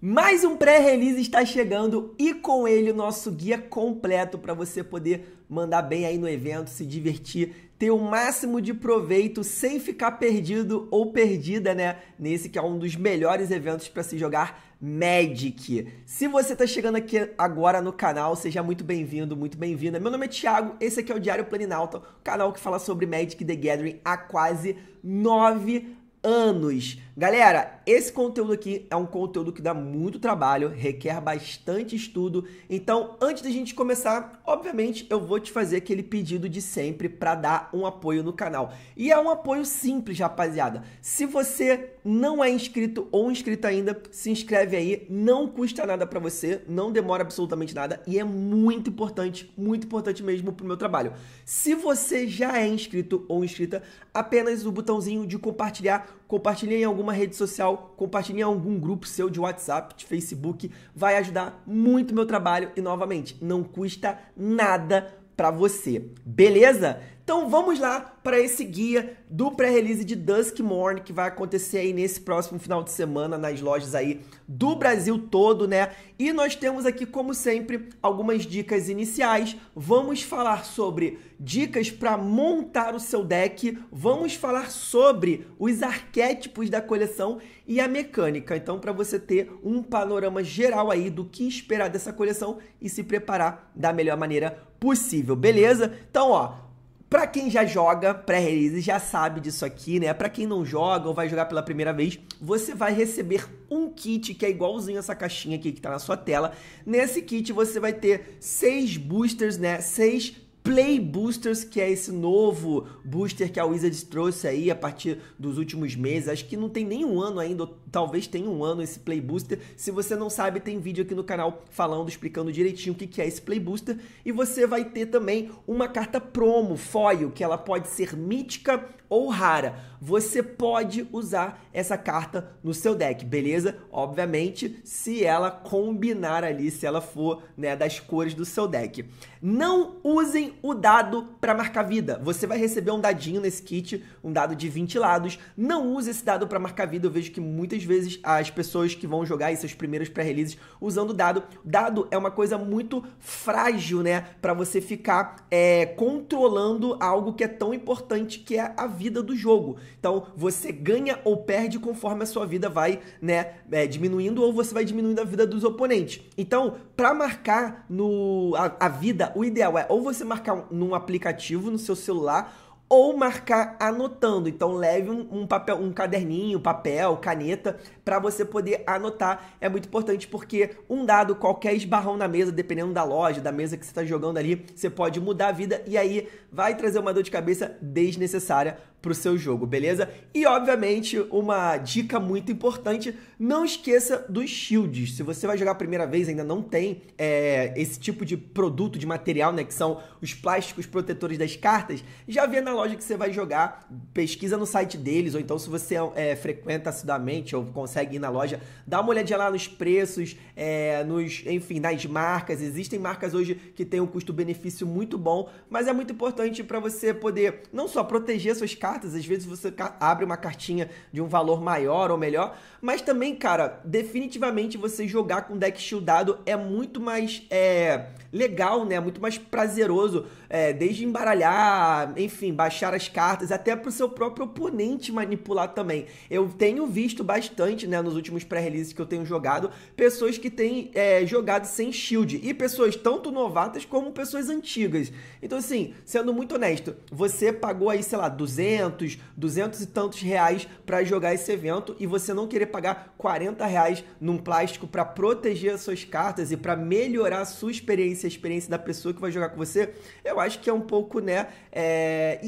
Mais um pré-release está chegando e com ele o nosso guia completo para você poder mandar bem aí no evento, se divertir, ter o máximo de proveito sem ficar perdido ou perdida, né? Nesse que é um dos melhores eventos para se jogar Magic. Se você está chegando aqui agora no canal, seja muito bem-vindo, muito bem-vinda. Meu nome é Thiago, esse aqui é o Diário Planinalta, o canal que fala sobre Magic the Gathering há quase nove anos. Galera, esse conteúdo aqui é um conteúdo que dá muito trabalho, requer bastante estudo. Então, antes da gente começar obviamente eu vou te fazer aquele pedido de sempre para dar um apoio no canal. E é um apoio simples, rapaziada. Se você não é inscrito ou inscrita ainda, se inscreve aí, não custa nada para você, não demora absolutamente nada e é muito importante, muito importante mesmo pro meu trabalho. Se você já é inscrito ou inscrita, apenas o botãozinho de compartilhar compartilhe em alguma rede social, compartilhe em algum grupo seu de WhatsApp, de Facebook, vai ajudar muito meu trabalho e novamente, não custa nada para você. Beleza? Então vamos lá para esse guia do pré-release de Dusk Morn que vai acontecer aí nesse próximo final de semana nas lojas aí do Brasil todo, né? E nós temos aqui, como sempre, algumas dicas iniciais. Vamos falar sobre dicas para montar o seu deck, vamos falar sobre os arquétipos da coleção e a mecânica. Então, para você ter um panorama geral aí do que esperar dessa coleção e se preparar da melhor maneira possível, beleza? Então, ó, Pra quem já joga pré-release, já sabe disso aqui, né? Pra quem não joga ou vai jogar pela primeira vez, você vai receber um kit que é igualzinho essa caixinha aqui que tá na sua tela. Nesse kit você vai ter seis boosters, né? Seis Play Boosters, que é esse novo booster que a Wizards trouxe aí a partir dos últimos meses. Acho que não tem nenhum ano ainda, talvez tenha um ano esse Play Booster. Se você não sabe, tem vídeo aqui no canal falando, explicando direitinho o que, que é esse Play Booster. E você vai ter também uma carta promo, foil, que ela pode ser mítica ou rara. Você pode usar essa carta no seu deck, beleza? Obviamente, se ela combinar ali, se ela for né, das cores do seu deck. Não usem o dado para marcar vida. Você vai receber um dadinho nesse kit, um dado de 20 lados. Não use esse dado para marcar vida. Eu vejo que muitas vezes as pessoas que vão jogar esses primeiros pré-releases usando dado. Dado é uma coisa muito frágil, né? Para você ficar é, controlando algo que é tão importante que é a vida do jogo. Então, você ganha ou perde conforme a sua vida vai né, é, diminuindo ou você vai diminuindo a vida dos oponentes. Então, para marcar no, a, a vida, o ideal é ou você marcar num aplicativo no seu celular ou marcar anotando. Então leve um, um papel, um caderninho, papel, caneta para você poder anotar. É muito importante porque um dado qualquer esbarrão na mesa, dependendo da loja, da mesa que você está jogando ali, você pode mudar a vida e aí vai trazer uma dor de cabeça desnecessária para o seu jogo, beleza? E obviamente, uma dica muito importante: não esqueça dos shields. Se você vai jogar a primeira vez, ainda não tem é, esse tipo de produto, de material, né? Que são os plásticos protetores das cartas, já vê na loja que você vai jogar, pesquisa no site deles, ou então se você é, frequenta assiduamente ou consegue ir na loja, dá uma olhadinha lá nos preços, é, nos, enfim, nas marcas. Existem marcas hoje que têm um custo-benefício muito bom, mas é muito importante para você poder não só proteger suas cartas, cartas. Às vezes você abre uma cartinha de um valor maior ou melhor. Mas também, cara, definitivamente você jogar com deck shieldado é muito mais é, legal, né? Muito mais prazeroso. É, desde embaralhar, enfim, baixar as cartas, até pro seu próprio oponente manipular também. Eu tenho visto bastante, né, nos últimos pré-releases que eu tenho jogado, pessoas que têm é, jogado sem shield. E pessoas tanto novatas como pessoas antigas. Então, assim, sendo muito honesto, você pagou aí, sei lá, 200 200, 200 e tantos reais para jogar esse evento e você não querer pagar 40 reais num plástico para proteger as suas cartas e para melhorar a sua experiência, a experiência da pessoa que vai jogar com você, eu acho que é um pouco, né, é,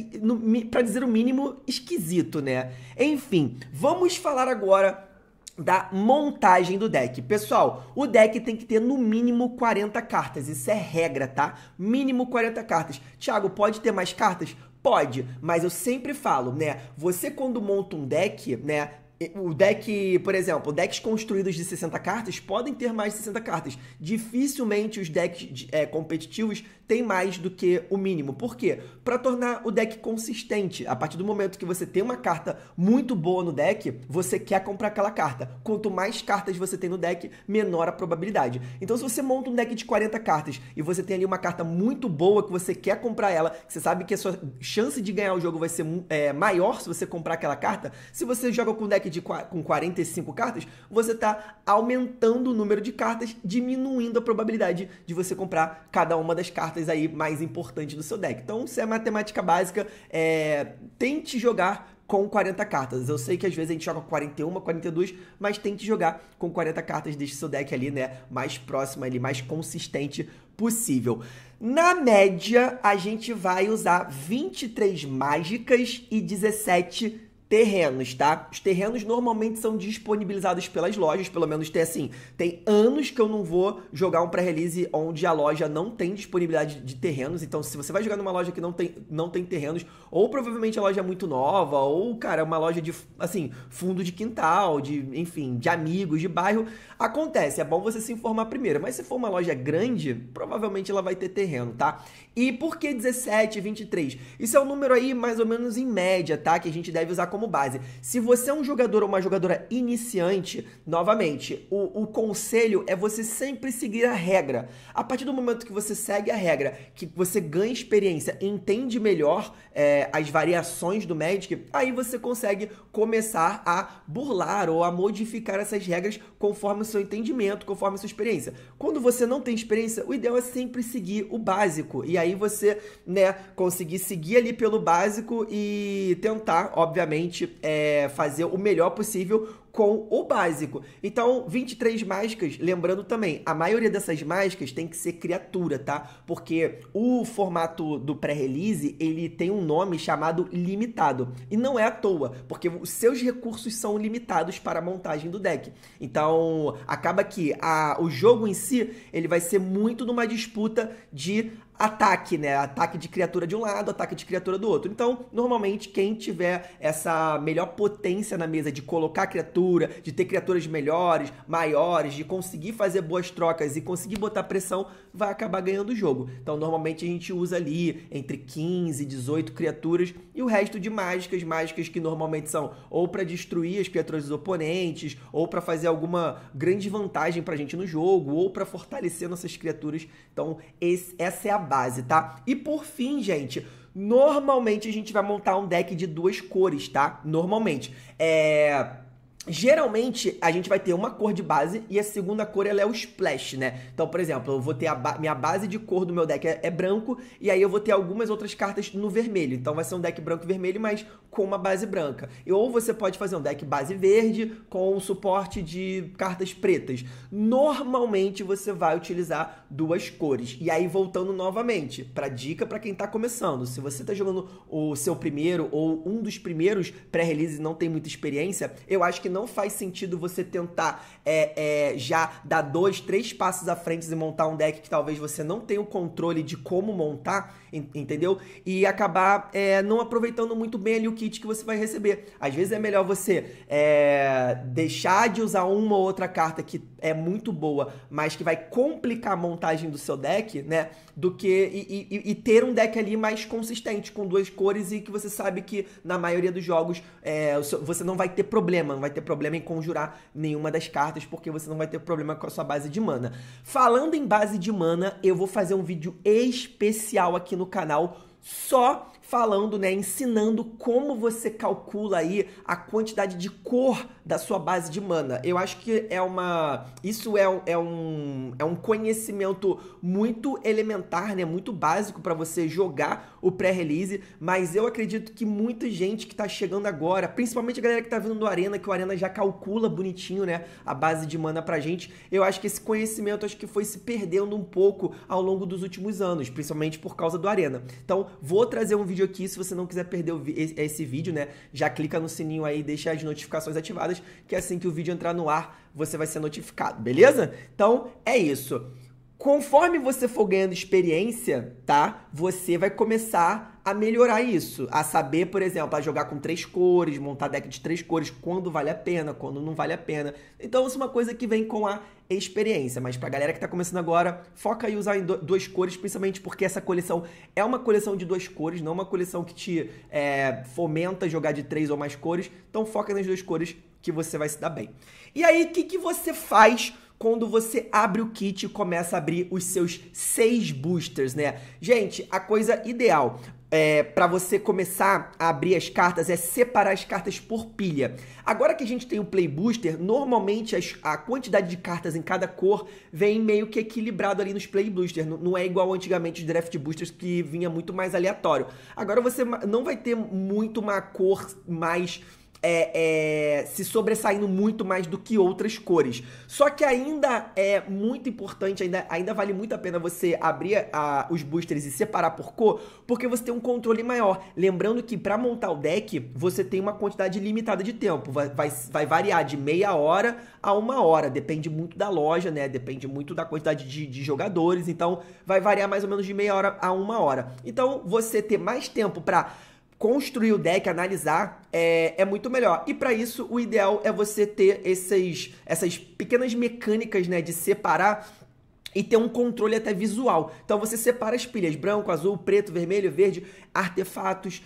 para dizer o mínimo, esquisito, né? Enfim, vamos falar agora da montagem do deck. Pessoal, o deck tem que ter no mínimo 40 cartas, isso é regra, tá? Mínimo 40 cartas. Thiago, pode ter mais cartas? Pode, mas eu sempre falo, né? Você quando monta um deck, né? O deck, por exemplo, decks construídos de 60 cartas podem ter mais de 60 cartas. Dificilmente os decks é, competitivos têm mais do que o mínimo. Por quê? Para tornar o deck consistente. A partir do momento que você tem uma carta muito boa no deck, você quer comprar aquela carta. Quanto mais cartas você tem no deck, menor a probabilidade. Então, se você monta um deck de 40 cartas e você tem ali uma carta muito boa que você quer comprar ela, você sabe que a sua chance de ganhar o jogo vai ser é, maior se você comprar aquela carta. Se você joga com um deck de, com 45 cartas, você está aumentando o número de cartas, diminuindo a probabilidade de você comprar cada uma das cartas aí mais importantes do seu deck. Então, se é matemática básica, é, tente jogar com 40 cartas. Eu sei que às vezes a gente joga 41, 42, mas tente jogar com 40 cartas, deixe seu deck ali, né, mais próximo ali, mais consistente possível. Na média, a gente vai usar 23 mágicas e 17 terrenos, tá? Os terrenos normalmente são disponibilizados pelas lojas, pelo menos tem assim. Tem anos que eu não vou jogar um pré-release onde a loja não tem disponibilidade de terrenos. Então, se você vai jogar numa loja que não tem, não tem terrenos, ou provavelmente a loja é muito nova, ou, cara, uma loja de, assim, fundo de quintal, de, enfim, de amigos, de bairro, acontece. É bom você se informar primeiro. Mas se for uma loja grande, provavelmente ela vai ter terreno, tá? E por que 17, 23? Isso é um número aí mais ou menos em média, tá? Que a gente deve usar como base. Se você é um jogador ou uma jogadora iniciante, novamente, o, o conselho é você sempre seguir a regra. A partir do momento que você segue a regra, que você ganha experiência, entende melhor é, as variações do Magic, aí você consegue começar a burlar ou a modificar essas regras conforme o seu entendimento, conforme a sua experiência. Quando você não tem experiência, o ideal é sempre seguir o básico. E aí aí você, né, conseguir seguir ali pelo básico e tentar, obviamente, é, fazer o melhor possível com o básico. Então, 23 máscaras, lembrando também, a maioria dessas máscaras tem que ser criatura, tá? Porque o formato do pré-release, ele tem um nome chamado limitado. E não é à toa, porque os seus recursos são limitados para a montagem do deck. Então, acaba que a, o jogo em si, ele vai ser muito numa disputa de ataque, né? Ataque de criatura de um lado, ataque de criatura do outro. Então, normalmente, quem tiver essa melhor potência na mesa de colocar criatura, de ter criaturas melhores, maiores, de conseguir fazer boas trocas e conseguir botar pressão vai acabar ganhando o jogo. Então, normalmente a gente usa ali entre 15 e 18 criaturas e o resto de mágicas, mágicas que normalmente são ou para destruir as criaturas dos oponentes, ou para fazer alguma grande vantagem pra gente no jogo, ou para fortalecer nossas criaturas. Então, esse, essa é a base, tá? E por fim, gente, normalmente a gente vai montar um deck de duas cores, tá? Normalmente. É Geralmente a gente vai ter uma cor de base e a segunda cor ela é o splash, né? Então, por exemplo, eu vou ter a ba minha base de cor do meu deck é, é, branco e aí eu vou ter algumas outras cartas no vermelho. Então vai ser um deck branco e vermelho, mas com uma base branca. E, ou você pode fazer um deck base verde com um suporte de cartas pretas. Normalmente você vai utilizar duas cores. E aí voltando novamente para dica para quem tá começando, se você tá jogando o seu primeiro ou um dos primeiros pré-release e não tem muita experiência, eu acho que não faz sentido você tentar é, é, já dar dois, três passos à frente e montar um deck que talvez você não tenha o controle de como montar, entendeu? E acabar é, não aproveitando muito bem ali o kit que você vai receber. Às vezes é melhor você é, deixar de usar uma ou outra carta que é muito boa, mas que vai complicar a montagem do seu deck, né? Do que e, e, e ter um deck ali mais consistente, com duas cores e que você sabe que na maioria dos jogos é, você não vai ter problema, não vai ter problema em conjurar nenhuma das cartas, porque você não vai ter problema com a sua base de mana. Falando em base de mana, eu vou fazer um vídeo especial aqui no no canal só falando, né, ensinando como você calcula aí a quantidade de cor da sua base de mana. Eu acho que é uma. Isso é, é, um, é um conhecimento muito elementar, né? Muito básico para você jogar o pré-release. Mas eu acredito que muita gente que tá chegando agora, principalmente a galera que tá vindo do Arena, que o Arena já calcula bonitinho, né? A base de mana pra gente. Eu acho que esse conhecimento acho que foi se perdendo um pouco ao longo dos últimos anos, principalmente por causa do Arena. Então, vou trazer um vídeo aqui. Se você não quiser perder esse vídeo, né? Já clica no sininho aí, deixa as notificações ativadas que assim que o vídeo entrar no ar, você vai ser notificado, beleza? Então, é isso. Conforme você for ganhando experiência, tá? Você vai começar a melhorar isso, a saber, por exemplo, a jogar com três cores, montar deck de três cores, quando vale a pena, quando não vale a pena. Então isso é uma coisa que vem com a experiência, mas pra galera que tá começando agora, foca em usar em duas cores, principalmente porque essa coleção é uma coleção de duas cores, não uma coleção que te é, fomenta jogar de três ou mais cores, então foca nas duas cores que você vai se dar bem. E aí, o que, que você faz quando você abre o kit e começa a abrir os seus seis boosters, né? Gente, a coisa ideal é, para você começar a abrir as cartas é separar as cartas por pilha. Agora que a gente tem o Play Booster, normalmente as, a quantidade de cartas em cada cor vem meio que equilibrado ali nos Play Booster. Não, não é igual antigamente os Draft Boosters que vinha muito mais aleatório. Agora você não vai ter muito uma cor mais é, é, se sobressaindo muito mais do que outras cores. Só que ainda é muito importante, ainda, ainda vale muito a pena você abrir a, os boosters e separar por cor, porque você tem um controle maior. Lembrando que para montar o deck, você tem uma quantidade limitada de tempo. Vai, vai, vai, variar de meia hora a uma hora. Depende muito da loja, né? Depende muito da quantidade de, de jogadores. Então, vai variar mais ou menos de meia hora a uma hora. Então, você ter mais tempo para construir o deck, analisar, é, é muito melhor. E para isso, o ideal é você ter esses, essas pequenas mecânicas né, de separar e ter um controle até visual. Então você separa as pilhas branco, azul, preto, vermelho, verde, artefatos,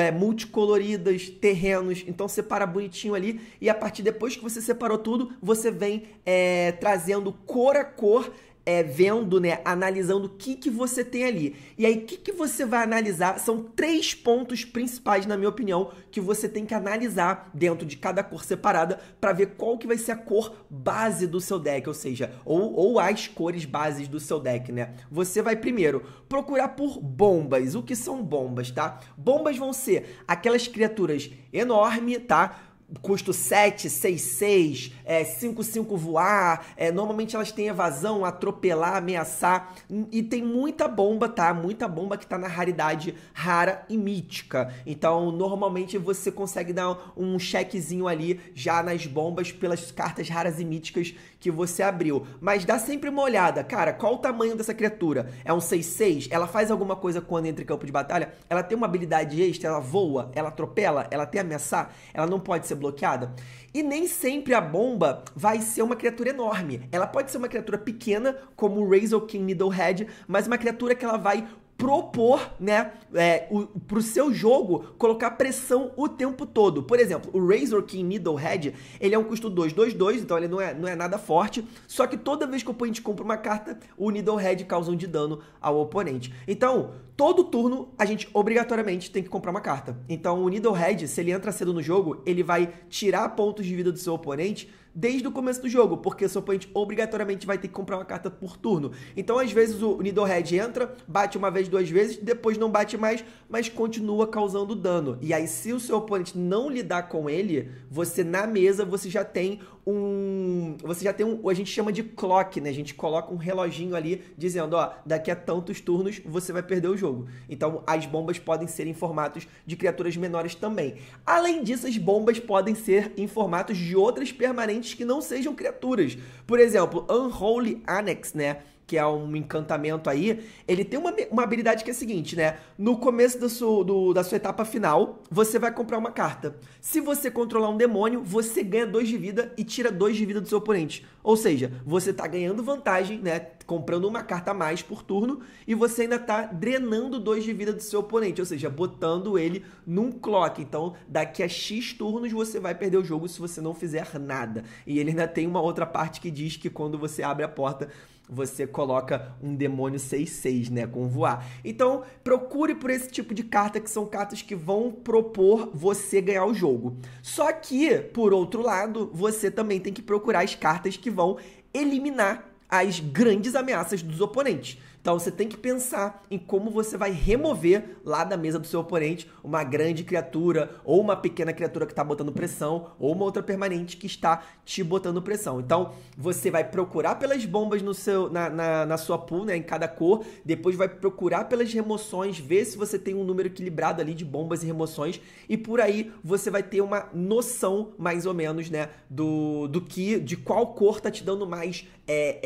é, multicoloridas, terrenos. Então separa bonitinho ali e a partir depois que você separou tudo, você vem é, trazendo cor a cor é, vendo, né, analisando o que, que você tem ali. E aí, o que, que você vai analisar? São três pontos principais, na minha opinião, que você tem que analisar dentro de cada cor separada para ver qual que vai ser a cor base do seu deck, ou seja, ou, ou as cores bases do seu deck, né? Você vai primeiro procurar por bombas. O que são bombas, tá? Bombas vão ser aquelas criaturas enormes, tá? custo 7, 6, 6, é, 5, 5 voar. É, normalmente elas têm evasão, atropelar, ameaçar. Hum, e tem muita bomba, tá? Muita bomba que tá na raridade rara e mítica. Então, normalmente você consegue dar um chequezinho ali já nas bombas pelas cartas raras e míticas que você abriu. Mas dá sempre uma olhada, cara, qual o tamanho dessa criatura? É um 6, 6? Ela faz alguma coisa quando entra em campo de batalha? Ela tem uma habilidade extra? Ela voa? Ela atropela? Ela tem ameaçar? Ela não pode ser bloqueada. E nem sempre a bomba vai ser uma criatura enorme. Ela pode ser uma criatura pequena, como o Razor King Needlehead, mas uma criatura que ela vai propor, né, é, o, pro seu jogo colocar pressão o tempo todo. Por exemplo, o Razor King Needlehead, ele é um custo 2, 2, 2, então ele não é, não é nada forte, só que toda vez que o oponente compra uma carta, o Needlehead causa um de dano ao oponente. Então, todo turno a gente obrigatoriamente tem que comprar uma carta. Então, o Needlehead, se ele entra cedo no jogo, ele vai tirar pontos de vida do seu oponente desde o começo do jogo, porque seu oponente obrigatoriamente vai ter que comprar uma carta por turno. Então, às vezes, o Nidorhead entra, bate uma vez, duas vezes, depois não bate mais, mas continua causando dano. E aí, se o seu oponente não lidar com ele, você na mesa, você já tem um. Você já tem um. A gente chama de clock, né? A gente coloca um reloginho ali dizendo, ó, daqui a tantos turnos você vai perder o jogo. Então as bombas podem ser em formatos de criaturas menores também. Além disso, as bombas podem ser em formatos de outras permanentes que não sejam criaturas. Por exemplo, Unholy Annex, né? que é um encantamento aí, ele tem uma, uma habilidade que é a seguinte, né? No começo do seu, do, da sua etapa final, você vai comprar uma carta. Se você controlar um demônio, você ganha 2 de vida e tira 2 de vida do seu oponente. Ou seja, você tá ganhando vantagem, né? Comprando uma carta a mais por turno e você ainda tá drenando 2 de vida do seu oponente, ou seja, botando ele num clock. Então, daqui a X turnos você vai perder o jogo se você não fizer nada. E ele ainda tem uma outra parte que diz que quando você abre a porta você coloca um demônio 6-6, né? Com voar. Então, procure por esse tipo de carta, que são cartas que vão propor você ganhar o jogo. Só que, por outro lado, você também tem que procurar as cartas que vão eliminar as grandes ameaças dos oponentes. Então você tem que pensar em como você vai remover lá da mesa do seu oponente uma grande criatura ou uma pequena criatura que está botando pressão ou uma outra permanente que está te botando pressão. Então você vai procurar pelas bombas no seu, na, na, na sua pool, né, em cada cor, depois vai procurar pelas remoções, ver se você tem um número equilibrado ali de bombas e remoções e por aí você vai ter uma noção mais ou menos né, do, do que, de qual cor está te dando mais é,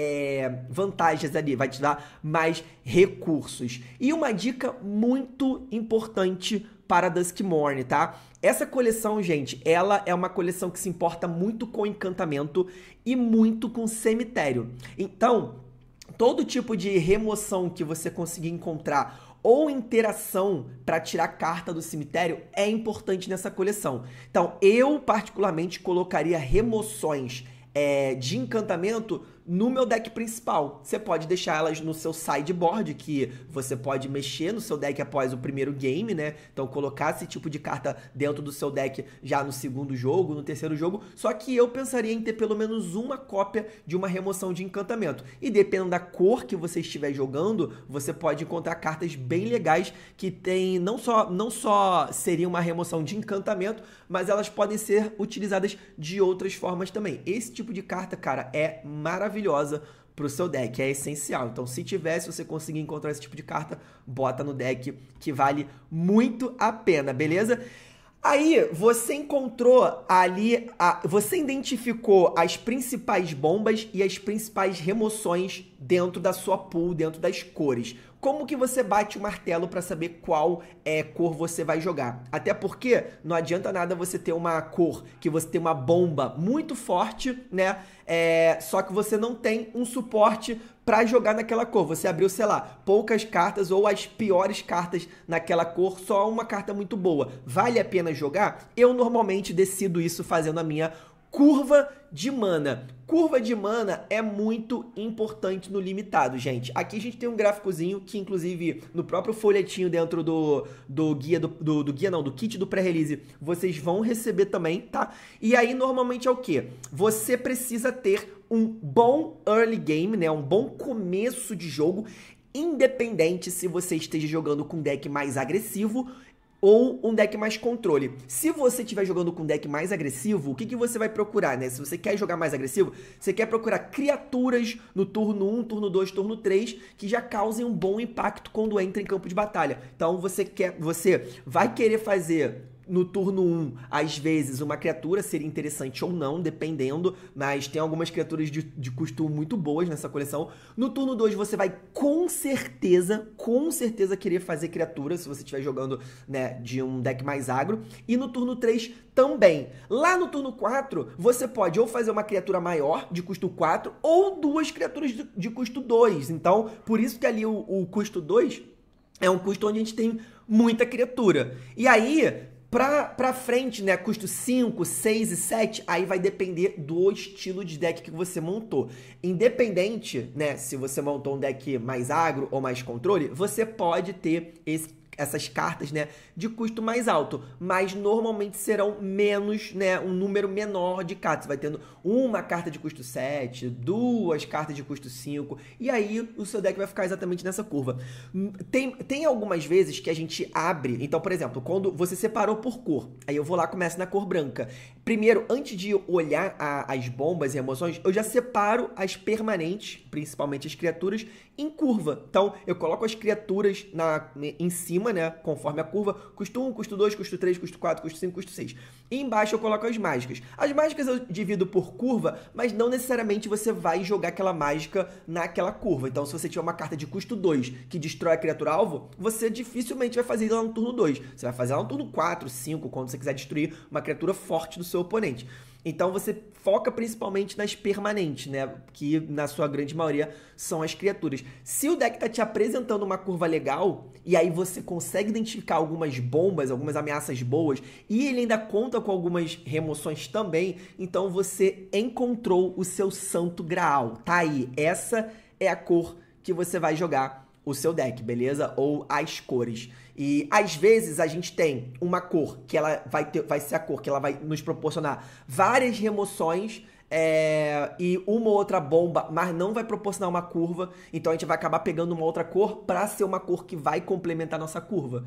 é, vantagens ali, vai te dar mais mais recursos. E uma dica muito importante para Dusk Morn, tá? Essa coleção, gente, ela é uma coleção que se importa muito com encantamento e muito com cemitério. Então, todo tipo de remoção que você conseguir encontrar ou interação para tirar carta do cemitério é importante nessa coleção. Então, eu particularmente colocaria remoções é, de encantamento no meu deck principal. Você pode deixar elas no seu sideboard, que você pode mexer no seu deck após o primeiro game, né? Então colocar esse tipo de carta dentro do seu deck já no segundo jogo, no terceiro jogo. Só que eu pensaria em ter pelo menos uma cópia de uma remoção de encantamento. E dependendo da cor que você estiver jogando, você pode encontrar cartas bem legais que tem não só não só seria uma remoção de encantamento, mas elas podem ser utilizadas de outras formas também. Esse tipo de carta, cara, é maravilhoso maravilhosa para o seu deck, é essencial. Então, se tiver, se você conseguir encontrar esse tipo de carta, bota no deck que vale muito a pena, beleza? Aí você encontrou ali, a, você identificou as principais bombas e as principais remoções dentro da sua pool, dentro das cores como que você bate o martelo para saber qual é, cor você vai jogar. Até porque não adianta nada você ter uma cor que você tem uma bomba muito forte, né? É, só que você não tem um suporte para jogar naquela cor. Você abriu, sei lá, poucas cartas ou as piores cartas naquela cor, só uma carta muito boa. Vale a pena jogar? Eu normalmente decido isso fazendo a minha curva de mana. Curva de mana é muito importante no limitado, gente. Aqui a gente tem um gráficozinho que, inclusive, no próprio folhetinho dentro do, do guia, do, do, do guia não, do kit do pré-release, vocês vão receber também, tá? E aí, normalmente, é o quê? Você precisa ter um bom early game, né? Um bom começo de jogo independente se você esteja jogando com deck mais agressivo ou um deck mais controle. Se você estiver jogando com um deck mais agressivo, o que, que você vai procurar, né? Se você quer jogar mais agressivo, você quer procurar criaturas no turno 1, turno 2, turno 3, que já causem um bom impacto quando entra em campo de batalha. Então você quer, você vai querer fazer no turno 1, um, às vezes, uma criatura seria interessante ou não, dependendo, mas tem algumas criaturas de, de custo muito boas nessa coleção. No turno 2, você vai com certeza, com certeza querer fazer criatura, se você estiver jogando né, de um deck mais agro. E no turno 3 também. Lá no turno 4, você pode ou fazer uma criatura maior, de custo 4, ou duas criaturas de, de custo 2. Então, por isso que ali o, o custo 2 é um custo onde a gente tem muita criatura. E aí, Pra, pra frente, né, custo 5, 6 e 7, aí vai depender do estilo de deck que você montou. Independente, né, se você montou um deck mais agro ou mais controle, você pode ter esse essas cartas, né, de custo mais alto, mas normalmente serão menos, né, um número menor de cartas. Você vai tendo uma carta de custo 7, duas cartas de custo 5, e aí o seu deck vai ficar exatamente nessa curva. Tem, tem algumas vezes que a gente abre, então, por exemplo, quando você separou por cor, aí eu vou lá começo na cor branca. Primeiro, antes de olhar a, as bombas e emoções, eu já separo as permanentes, principalmente as criaturas, em curva. Então, eu coloco as criaturas na, em cima, né? Conforme a curva. Custo 1, custo 2, custo 3, custo 4, custo 5, custo 6. E embaixo eu coloco as mágicas. As mágicas eu divido por curva, mas não necessariamente você vai jogar aquela mágica naquela curva. Então, se você tiver uma carta de custo 2 que destrói a criatura alvo, você dificilmente vai fazer ela no turno 2. Você vai fazer ela no turno 4, 5, quando você quiser destruir uma criatura forte do seu seu oponente. Então você foca principalmente nas permanentes, né? Que na sua grande maioria são as criaturas. Se o deck tá te apresentando uma curva legal, e aí você consegue identificar algumas bombas, algumas ameaças boas, e ele ainda conta com algumas remoções também, então você encontrou o seu santo graal. Tá aí, essa é a cor que você vai jogar o seu deck, beleza? Ou as cores. E às vezes a gente tem uma cor que ela vai, ter, vai ser a cor que ela vai nos proporcionar várias remoções. É, e uma outra bomba, mas não vai proporcionar uma curva, então a gente vai acabar pegando uma outra cor para ser uma cor que vai complementar a nossa curva.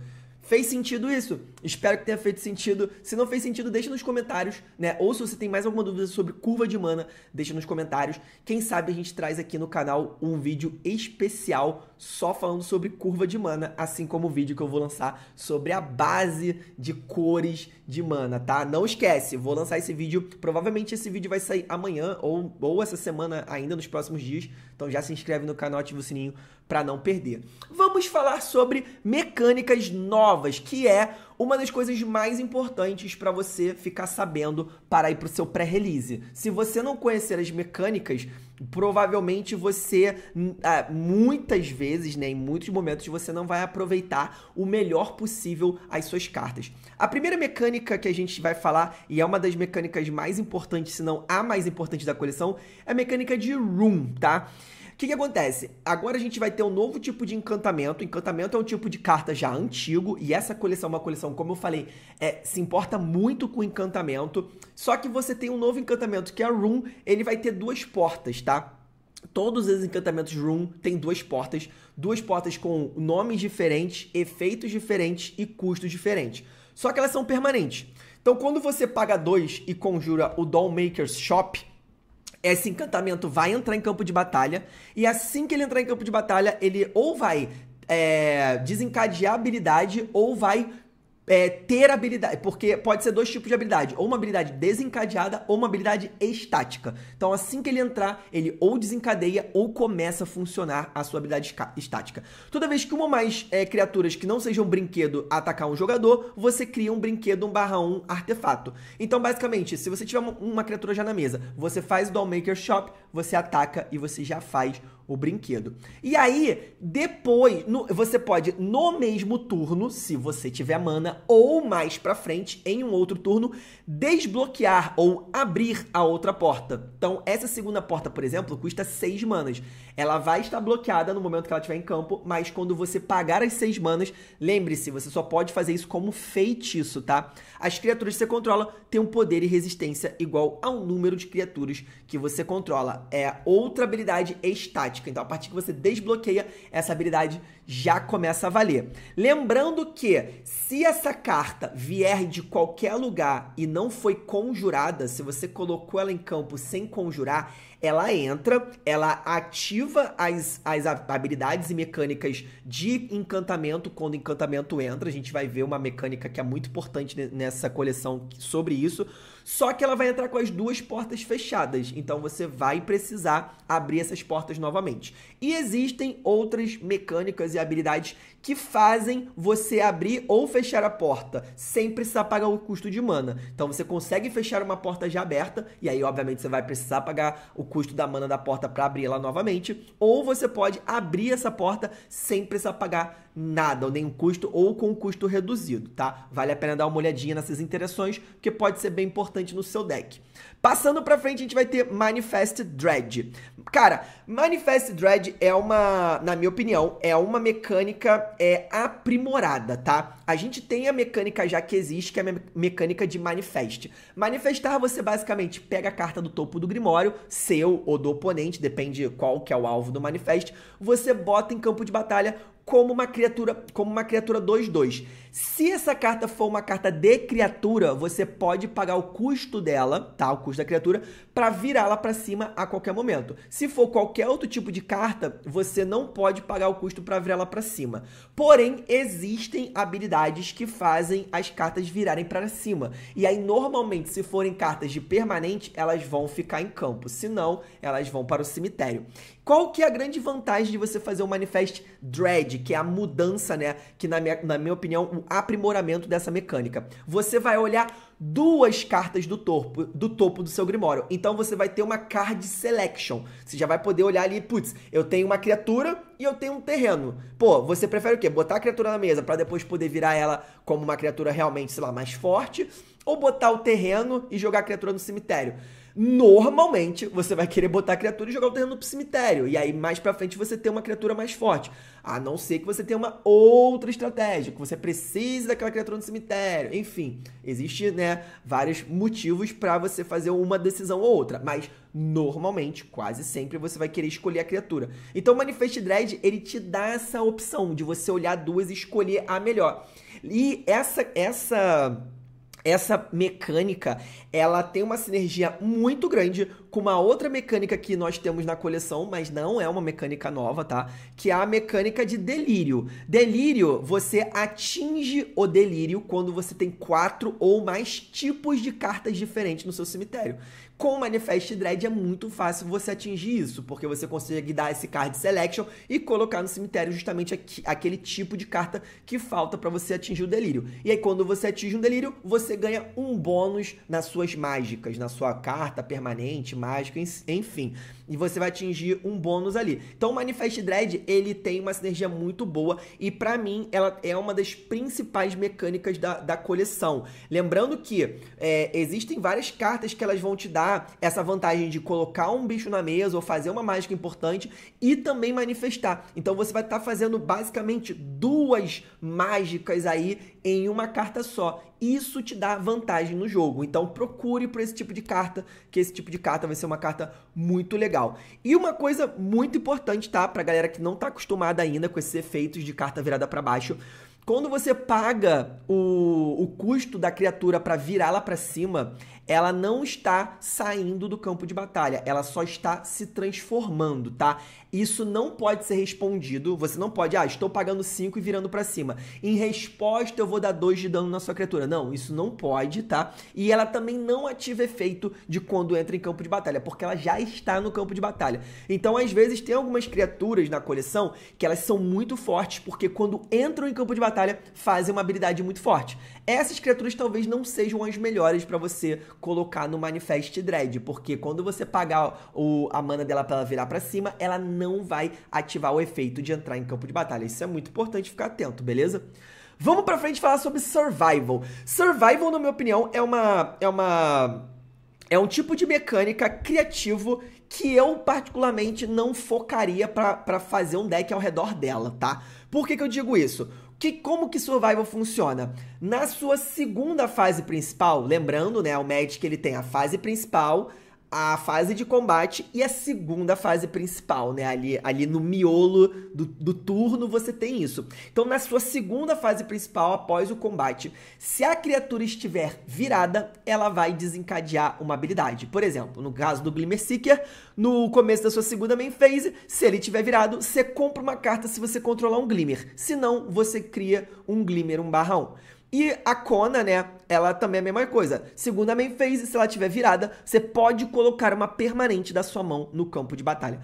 Fez sentido isso? Espero que tenha feito sentido. Se não fez sentido, deixa nos comentários, né? Ou se você tem mais alguma dúvida sobre curva de mana, deixa nos comentários. Quem sabe a gente traz aqui no canal um vídeo especial só falando sobre curva de mana, assim como o vídeo que eu vou lançar sobre a base de cores de mana, tá? Não esquece, vou lançar esse vídeo, provavelmente esse vídeo vai sair amanhã ou, ou essa semana ainda, nos próximos dias. Então já se inscreve no canal, ativa o sininho para não perder. Vamos falar sobre mecânicas novas, que é uma das coisas mais importantes para você ficar sabendo para ir para o seu pré-release. Se você não conhecer as mecânicas, provavelmente você hum, ah, muitas vezes, né, em muitos momentos você não vai aproveitar o melhor possível as suas cartas. A primeira mecânica que a gente vai falar e é uma das mecânicas mais importantes, se não a mais importante da coleção, é a mecânica de room, tá? que, que acontece? Agora a gente vai ter um novo tipo de encantamento. Encantamento é um tipo de carta já antigo, e essa coleção é uma coleção, como eu falei, é, se importa muito com encantamento. Só que você tem um novo encantamento que é a Room, ele vai ter duas portas, tá? Todos os encantamentos Room têm duas portas, duas portas com nomes diferentes, efeitos diferentes e custos diferentes. Só que elas são permanentes. Então, quando você paga dois e conjura o Dollmaker's Shop, esse é assim encantamento vai entrar em campo de batalha. E assim que ele entrar em campo de batalha, ele ou vai é, desencadear a habilidade ou vai é, ter habilidade, porque pode ser dois tipos de habilidade, ou uma habilidade desencadeada ou uma habilidade estática. Então, assim que ele entrar, ele ou desencadeia ou começa a funcionar a sua habilidade estática. Toda vez que uma ou mais é, criaturas que não sejam um brinquedo atacar um jogador, você cria um brinquedo 1 barra 1 artefato. Então, basicamente, se você tiver uma, criatura já na mesa, você faz o Dollmaker Shop, você ataca e você já faz o brinquedo. E aí, depois, no, você pode, no mesmo turno, se você tiver mana, ou mais pra frente, em um outro turno, desbloquear ou abrir a outra porta. Então, essa segunda porta, por exemplo, custa 6 manas. Ela vai estar bloqueada no momento que ela estiver em campo, mas quando você pagar as 6 manas, lembre-se, você só pode fazer isso como feitiço, tá? As criaturas que você controla têm um poder e resistência igual ao número de criaturas que você controla. É outra habilidade estática prática. Então, a partir que você desbloqueia, essa habilidade já começa a valer. Lembrando que, se essa carta vier de qualquer lugar e não foi conjurada, se você colocou ela em campo sem conjurar, ela entra, ela ativa as, as habilidades e mecânicas de encantamento quando encantamento entra. A gente vai ver uma mecânica que é muito importante nessa coleção sobre isso. Só que ela vai entrar com as duas portas fechadas, então você vai precisar abrir essas portas novamente. E existem outras mecânicas e habilidades que fazem você abrir ou fechar a porta sem precisar pagar o custo de mana. Então você consegue fechar uma porta já aberta, e aí, obviamente, você vai precisar pagar o custo custo da mana da porta para abrir ela novamente, ou você pode abrir essa porta sem precisar pagar nada, ou nenhum custo, ou com um custo reduzido, tá? Vale a pena dar uma olhadinha nessas interações, que pode ser bem importante no seu deck. Passando pra frente, a gente vai ter Manifest Dread. Cara, Manifest Dread é uma, na minha opinião, é uma mecânica é, aprimorada, tá? A gente tem a mecânica já que existe, que é a mecânica de Manifest. Manifestar, você basicamente pega a carta do topo do Grimório, seu ou do oponente, depende qual que é o alvo do Manifest, você bota em campo de batalha como uma criatura, como uma criatura 2/2. Se essa carta for uma carta de criatura, você pode pagar o custo dela, tá? O custo da criatura para virá-la para cima a qualquer momento. Se for qualquer outro tipo de carta, você não pode pagar o custo para virá-la para cima. Porém, existem habilidades que fazem as cartas virarem para cima. E aí, normalmente, se forem cartas de permanente, elas vão ficar em campo. Se não, elas vão para o cemitério. Qual que é a grande vantagem de você fazer o um Manifest Dread, que é a mudança, né? Que, na minha, na minha opinião, o aprimoramento dessa mecânica. Você vai olhar duas cartas do topo, do topo do seu Grimório. Então você vai ter uma card selection. Você já vai poder olhar ali, putz, eu tenho uma criatura e eu tenho um terreno. Pô, você prefere o quê? Botar a criatura na mesa para depois poder virar ela como uma criatura realmente, sei lá, mais forte? Ou botar o terreno e jogar a criatura no cemitério? normalmente você vai querer botar a criatura e jogar o terreno no cemitério. E aí mais pra frente você tem uma criatura mais forte. A não ser que você tenha uma outra estratégia, que você precise daquela criatura no cemitério. Enfim, existe, né, vários motivos para você fazer uma decisão ou outra, mas normalmente, quase sempre você vai querer escolher a criatura. Então o Manifest Dread, ele te dá essa opção de você olhar duas e escolher a melhor. E essa essa essa mecânica, ela tem uma sinergia muito grande com uma outra mecânica que nós temos na coleção, mas não é uma mecânica nova, tá? Que é a mecânica de delírio. Delírio, você atinge o delírio quando você tem quatro ou mais tipos de cartas diferentes no seu cemitério. Com o Manifest Dread é muito fácil você atingir isso, porque você consegue dar esse card selection e colocar no cemitério justamente aquele tipo de carta que falta para você atingir o delírio. E aí, quando você atinge um delírio, você ganha um bônus nas suas mágicas, na sua carta permanente, mágico, enfim e você vai atingir um bônus ali. Então o Manifest Dread, ele tem uma sinergia muito boa e para mim ela é uma das principais mecânicas da, da coleção. Lembrando que é, existem várias cartas que elas vão te dar essa vantagem de colocar um bicho na mesa ou fazer uma mágica importante e também manifestar. Então você vai estar tá fazendo basicamente duas mágicas aí em uma carta só. Isso te dá vantagem no jogo. Então procure por esse tipo de carta, que esse tipo de carta vai ser uma carta muito legal legal. E uma coisa muito importante, tá? Pra galera que não tá acostumada ainda com esses efeitos de carta virada para baixo. Quando você paga o, o custo da criatura para virá-la para cima, ela não está saindo do campo de batalha, ela só está se transformando, tá? Isso não pode ser respondido, você não pode, ah, estou pagando 5 e virando para cima. Em resposta, eu vou dar 2 de dano na sua criatura. Não, isso não pode, tá? E ela também não ativa efeito de quando entra em campo de batalha, porque ela já está no campo de batalha. Então, às vezes, tem algumas criaturas na coleção que elas são muito fortes, porque quando entram em campo de batalha, fazem uma habilidade muito forte. Essas criaturas talvez não sejam as melhores para você colocar no Manifest Dread, porque quando você pagar o, a mana dela para ela virar para cima, ela não vai ativar o efeito de entrar em campo de batalha. Isso é muito importante ficar atento, beleza? Vamos pra frente falar sobre survival. Survival, na minha opinião, é uma é uma é um tipo de mecânica criativo que eu particularmente não focaria para fazer um deck ao redor dela, tá? Por que, que eu digo isso? Que como que Survival funciona? Na sua segunda fase principal, lembrando, né, o Magic ele tem a fase principal, a fase de combate e a segunda fase principal, né? Ali, ali no miolo do, do, turno você tem isso. Então, na sua segunda fase principal, após o combate, se a criatura estiver virada, ela vai desencadear uma habilidade. Por exemplo, no caso do Glimmer Seeker, no começo da sua segunda main phase, se ele estiver virado, você compra uma carta se você controlar um Glimmer. Se não, você cria um Glimmer 1 barra 1. E a Kona, né? Ela também é a mesma coisa. Segunda main phase, se ela tiver virada, você pode colocar uma permanente da sua mão no campo de batalha.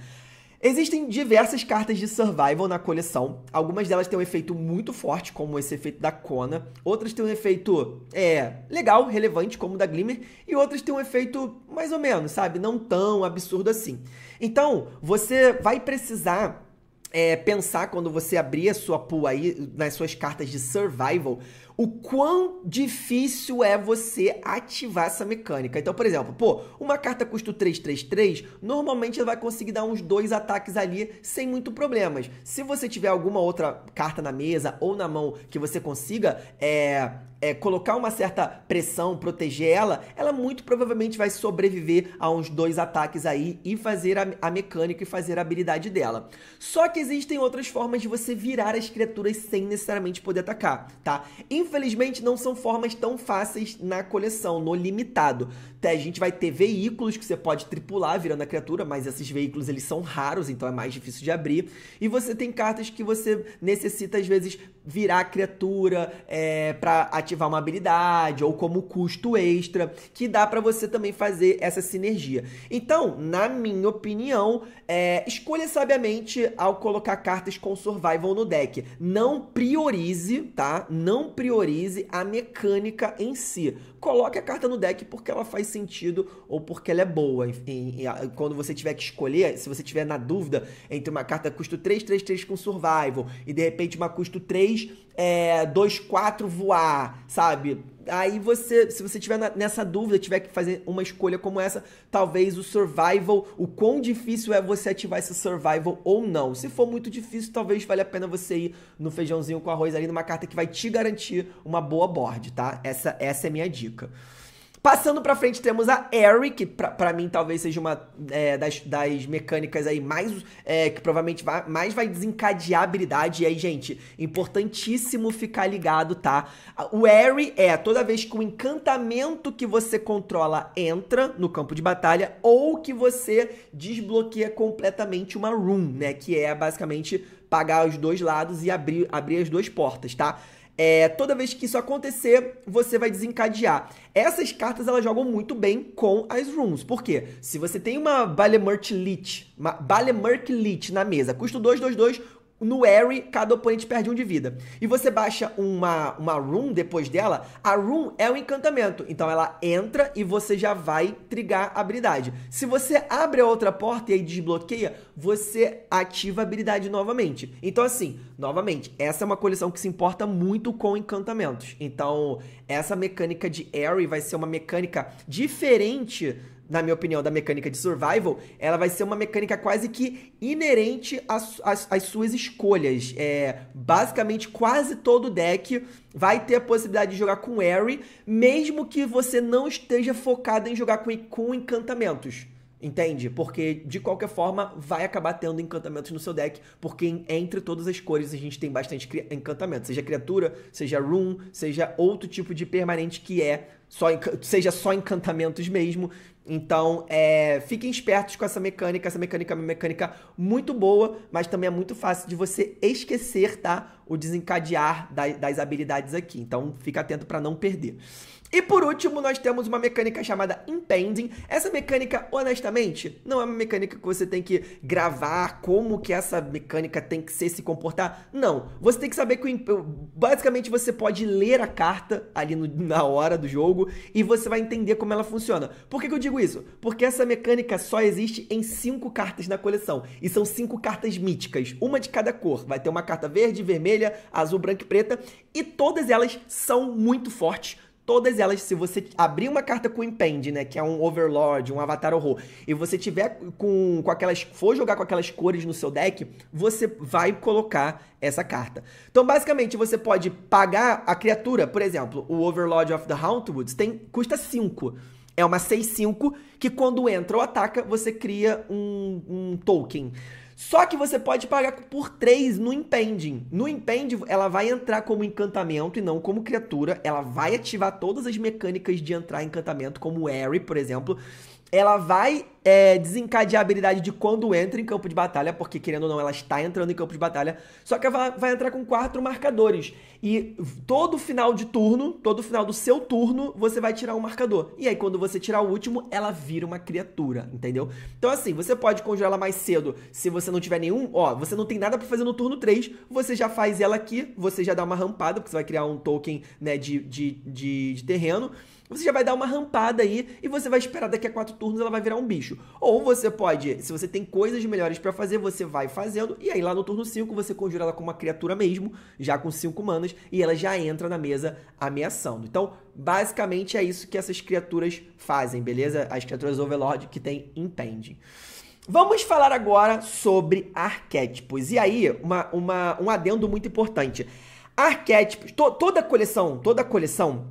Existem diversas cartas de survival na coleção. Algumas delas têm um efeito muito forte, como esse efeito da Kona. Outras têm um efeito é, legal, relevante, como o da Glimmer. E outras têm um efeito mais ou menos, sabe? Não tão absurdo assim. Então, você vai precisar é, pensar quando você abrir a sua pool aí nas suas cartas de survival o quão difícil é você ativar essa mecânica. Então, por exemplo, pô, uma carta custo 333, normalmente ela vai conseguir dar uns dois ataques ali sem muito problemas. Se você tiver alguma outra carta na mesa ou na mão que você consiga é, é, colocar uma certa pressão, proteger ela, ela muito provavelmente vai sobreviver a uns dois ataques aí e fazer a, a mecânica e fazer a habilidade dela. Só que existem outras formas de você virar as criaturas sem necessariamente poder atacar, tá? Em infelizmente não são formas tão fáceis na coleção, no limitado. A gente vai ter veículos que você pode tripular virando a criatura, mas esses veículos eles são raros, então é mais difícil de abrir. E você tem cartas que você necessita às vezes virar criatura é, para ativar uma habilidade ou como custo extra, que dá para você também fazer essa sinergia. Então, na minha opinião, é, escolha sabiamente ao colocar cartas com survival no deck. Não priorize, tá? Não priorize a mecânica em si coloque a carta no deck porque ela faz sentido ou porque ela é boa. Enfim, quando você tiver que escolher, se você tiver na dúvida entre uma carta custo 3, 3, 3 com survival e de repente uma custo 3, é, 2, 4 voar, sabe? aí você, se você tiver nessa dúvida, tiver que fazer uma escolha como essa, talvez o survival, o quão difícil é você ativar esse survival ou não. Se for muito difícil, talvez valha a pena você ir no feijãozinho com arroz ali numa carta que vai te garantir uma boa board, tá? Essa, essa é a minha dica. Passando pra frente temos a Eric que pra, pra mim talvez seja uma é, das, das mecânicas aí mais. É, que provavelmente vai, mais vai desencadear habilidade. E aí, gente, importantíssimo ficar ligado, tá? O Eric é toda vez que o encantamento que você controla entra no campo de batalha ou que você desbloqueia completamente uma room, né? Que é basicamente pagar os dois lados e abrir, abrir as duas portas, tá? É, toda vez que isso acontecer, você vai desencadear. Essas cartas elas jogam muito bem com as runes. Por quê? Se você tem uma Balemurt Lich, uma Balemurt Lich na mesa, custo 2, 2, 2, no Airy, cada oponente perde um de vida. E você baixa uma, uma Rune depois dela. A Rune é um encantamento. Então ela entra e você já vai trigar a habilidade. Se você abre a outra porta e aí desbloqueia, você ativa a habilidade novamente. Então, assim, novamente, essa é uma coleção que se importa muito com encantamentos. Então, essa mecânica de Airy vai ser uma mecânica diferente na minha opinião, da mecânica de survival, ela vai ser uma mecânica quase que inerente às, às, às suas escolhas. É, basicamente, quase todo deck vai ter a possibilidade de jogar com Harry mesmo que você não esteja focado em jogar com, com encantamentos. Entende? Porque de qualquer forma vai acabar tendo encantamentos no seu deck, porque entre todas as cores a gente tem bastante encantamento, seja criatura, seja rune, seja outro tipo de permanente que é só seja só encantamentos mesmo. Então, é, fiquem espertos com essa mecânica. Essa mecânica é uma mecânica muito boa, mas também é muito fácil de você esquecer, tá? O desencadear da, das habilidades aqui. Então, fica atento para não perder. E por último, nós temos uma mecânica chamada Impending. Essa mecânica, honestamente, não é uma mecânica que você tem que gravar como que essa mecânica tem que ser, se comportar. Não. Você tem que saber que, o, basicamente, você pode ler a carta ali no, na hora do jogo e você vai entender como ela funciona. Por que, que eu digo isso? Porque essa mecânica só existe em cinco cartas na coleção. E são cinco cartas míticas, uma de cada cor. Vai ter uma carta verde, vermelha, azul, branca e preta. E todas elas são muito fortes Todas elas, se você abrir uma carta com Impend, né, que é um Overlord, um Avatar Horror, e você tiver com, com aquelas. for jogar com aquelas cores no seu deck, você vai colocar essa carta. Então, basicamente, você pode pagar a criatura, por exemplo, o Overlord of the Hauntwoods tem custa 5. É uma 6-5 que quando entra ou ataca, você cria um, um token. Só que você pode pagar por 3 no Impending. No Impending, ela vai entrar como encantamento e não como criatura. Ela vai ativar todas as mecânicas de entrar em encantamento, como o Airy, por exemplo ela vai é, desencadear a habilidade de quando entra em campo de batalha, porque querendo ou não, ela está entrando em campo de batalha, só que ela vai entrar com quatro marcadores. E todo final de turno, todo final do seu turno, você vai tirar um marcador. E aí, quando você tirar o último, ela vira uma criatura, entendeu? Então, assim, você pode conjurar ela mais cedo se você não tiver nenhum. Ó, você não tem nada para fazer no turno 3, você já faz ela aqui, você já dá uma rampada, porque você vai criar um token né, de, de, de, de terreno você já vai dar uma rampada aí e você vai esperar daqui a quatro turnos ela vai virar um bicho. Ou você pode, se você tem coisas melhores para fazer, você vai fazendo e aí lá no turno 5 você conjura ela com uma criatura mesmo, já com cinco manas e ela já entra na mesa ameaçando. Então, basicamente é isso que essas criaturas fazem, beleza? As criaturas Overlord que tem Impending. Vamos falar agora sobre arquétipos. E aí, uma, uma, um adendo muito importante. Arquétipos, to, toda coleção, toda coleção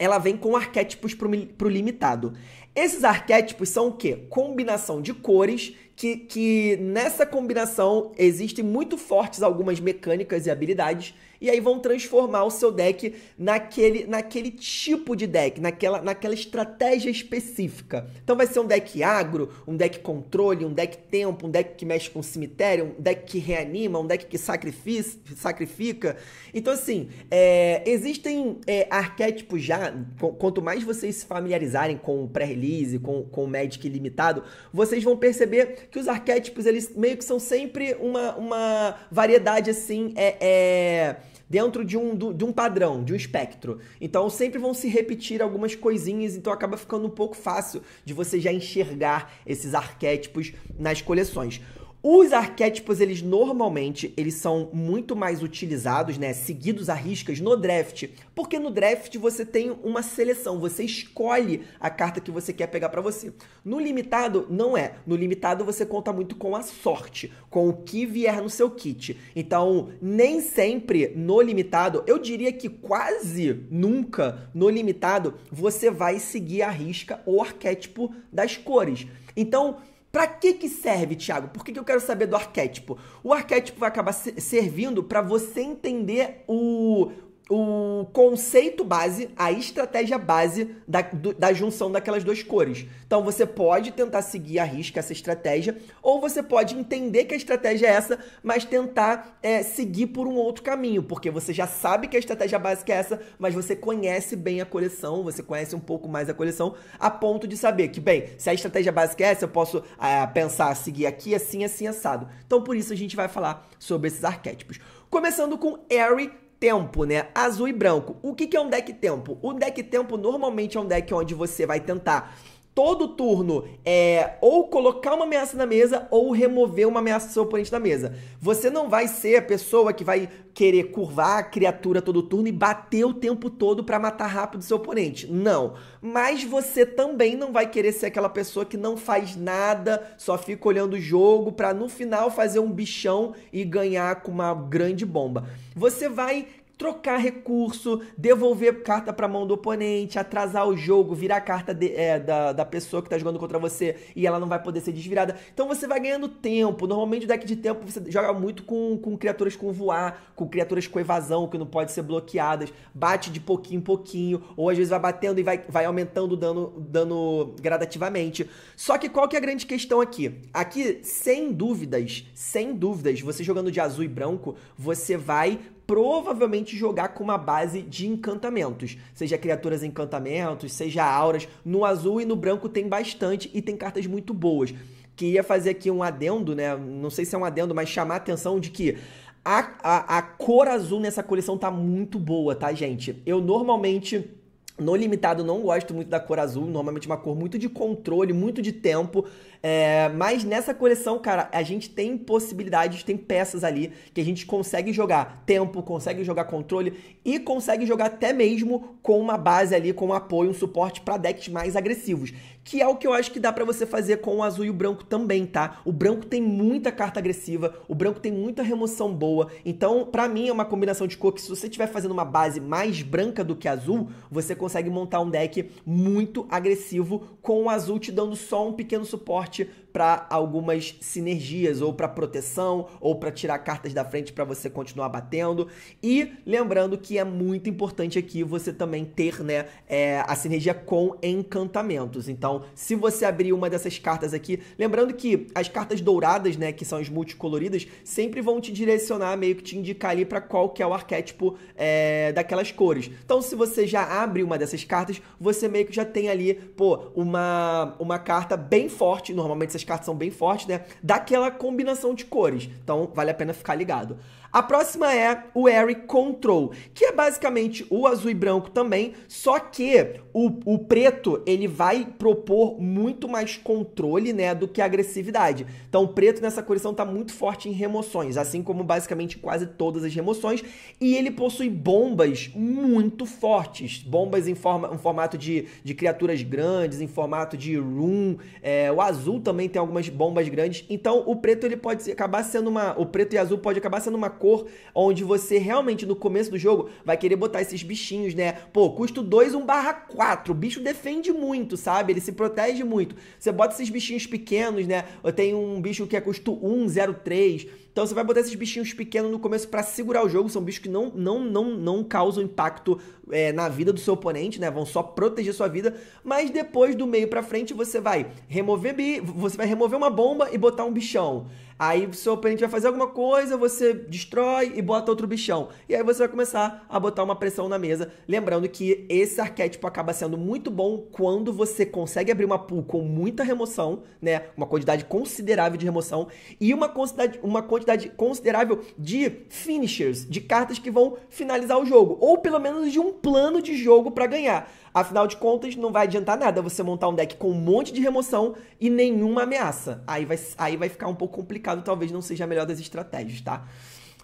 ela vem com arquétipos para o limitado. Esses arquétipos são o quê? Combinação de cores, que, que nessa combinação existem muito fortes algumas mecânicas e habilidades e aí vão transformar o seu deck naquele, naquele tipo de deck, naquela, naquela estratégia específica. Então vai ser um deck agro, um deck controle, um deck tempo, um deck que mexe com cemitério, um deck que reanima, um deck que sacrifica. Então, assim, é, existem é, arquétipos já, quanto mais vocês se familiarizarem com o pré-release, com, com o Magic limitado, vocês vão perceber que os arquétipos, eles meio que são sempre uma, uma variedade, assim, é, é dentro de um, de um padrão, de um espectro. Então sempre vão se repetir algumas coisinhas, então acaba ficando um pouco fácil de você já enxergar esses arquétipos nas coleções. Os arquétipos, eles normalmente, eles são muito mais utilizados, né, seguidos a riscas no draft, porque no draft você tem uma seleção, você escolhe a carta que você quer pegar para você. No limitado não é, no limitado você conta muito com a sorte, com o que vier no seu kit. Então, nem sempre no limitado, eu diria que quase nunca no limitado você vai seguir a risca ou arquétipo das cores. Então, para que que serve, Thiago? Por que, que eu quero saber do arquétipo? O arquétipo vai acabar servindo para você entender o, o conceito base, a estratégia base da, do, da junção daquelas duas cores. Então você pode tentar seguir a risca essa estratégia, ou você pode entender que a estratégia é essa, mas tentar é, seguir por um outro caminho, porque você já sabe que a estratégia básica é essa, mas você conhece bem a coleção, você conhece um pouco mais a coleção, a ponto de saber que, bem, se a estratégia básica é essa, eu posso é, pensar, seguir aqui, assim, assim, assado. Então por isso a gente vai falar sobre esses arquétipos. Começando com harry tempo, né? Azul e branco. O que, que é um deck tempo? O deck tempo normalmente é um deck onde você vai tentar todo turno é ou colocar uma ameaça na mesa ou remover uma ameaça do seu oponente da mesa. Você não vai ser a pessoa que vai querer curvar a criatura todo turno e bater o tempo todo para matar rápido seu oponente. Não. Mas você também não vai querer ser aquela pessoa que não faz nada, só fica olhando o jogo para no final fazer um bichão e ganhar com uma grande bomba. Você vai trocar recurso, devolver carta para a mão do oponente, atrasar o jogo, virar a carta de, é, da, da pessoa que está jogando contra você e ela não vai poder ser desvirada. Então você vai ganhando tempo. Normalmente o deck de tempo você joga muito com, com criaturas com voar, com criaturas com evasão, que não pode ser bloqueadas. Bate de pouquinho em pouquinho, ou às vezes vai batendo e vai, vai aumentando o dano, dano gradativamente. Só que qual que é a grande questão aqui? Aqui, sem dúvidas, sem dúvidas, você jogando de azul e branco, você vai provavelmente jogar com uma base de encantamentos, seja criaturas encantamentos, seja auras. No azul e no branco tem bastante e tem cartas muito boas. Queria fazer aqui um adendo, né? Não sei se é um adendo, mas chamar a atenção de que a, a, a cor azul nessa coleção tá muito boa, tá, gente? Eu normalmente. No limitado não gosto muito da cor azul, normalmente uma cor muito de controle, muito de tempo. É, mas nessa coleção, cara, a gente tem possibilidades, tem peças ali que a gente consegue jogar tempo, consegue jogar controle e consegue jogar até mesmo com uma base ali, com um apoio, um suporte para decks mais agressivos. Que é o que eu acho que dá para você fazer com o azul e o branco também, tá? O branco tem muita carta agressiva, o branco tem muita remoção boa. Então, para mim, é uma combinação de cor que se você estiver fazendo uma base mais branca do que azul, você consegue montar um deck muito agressivo com o azul te dando só um pequeno suporte forte para algumas sinergias, ou para proteção, ou para tirar cartas da frente para você continuar batendo. E lembrando que é muito importante aqui você também ter né, é, a sinergia com encantamentos. Então, se você abrir uma dessas cartas aqui, lembrando que as cartas douradas, né, que são as multicoloridas, sempre vão te direcionar, meio que te indicar ali para qual que é o arquétipo é, daquelas cores. Então, se você já abre uma dessas cartas, você meio que já tem ali, pô, uma, uma carta bem forte. Normalmente essas essas cartas são bem fortes, né? Daquela combinação de cores. Então vale a pena ficar ligado. A próxima é o Eric Control, que é basicamente o azul e branco também, só que o, o preto ele vai propor muito mais controle, né, do que agressividade. Então, o preto nessa coleção tá muito forte em remoções, assim como basicamente quase todas as remoções, e ele possui bombas muito fortes, bombas em, forma, em formato de, de criaturas grandes, em formato de room. É, o azul também tem algumas bombas grandes. Então, o preto ele pode acabar sendo uma, o preto e azul pode acabar sendo uma cor, onde você realmente no começo do jogo vai querer botar esses bichinhos, né? Pô, custo 2, 1 barra 4. O bicho defende muito, sabe? Ele se protege muito. Você bota esses bichinhos pequenos, né? Eu tenho um bicho que é custo 1, 0, 3. Então você vai botar esses bichinhos pequenos no começo para segurar o jogo. São bichos que não, não, não, não causam impacto é, na vida do seu oponente, né? Vão só proteger sua vida. Mas depois do meio para frente você vai remover bi... você vai remover uma bomba e botar um bichão. Aí seu oponente vai fazer alguma coisa, você destrói e bota outro bichão. E aí você vai começar a botar uma pressão na mesa. Lembrando que esse arquétipo acaba sendo muito bom quando você consegue abrir uma pool com muita remoção, né? Uma quantidade considerável de remoção e uma quantidade, uma quantidade considerável de finishers, de cartas que vão finalizar o jogo. Ou pelo menos de um plano de jogo para ganhar. Afinal de contas, não vai adiantar nada você montar um deck com um monte de remoção e nenhuma ameaça. Aí vai, aí vai ficar um pouco complicado mercado talvez não seja a melhor das estratégias, tá?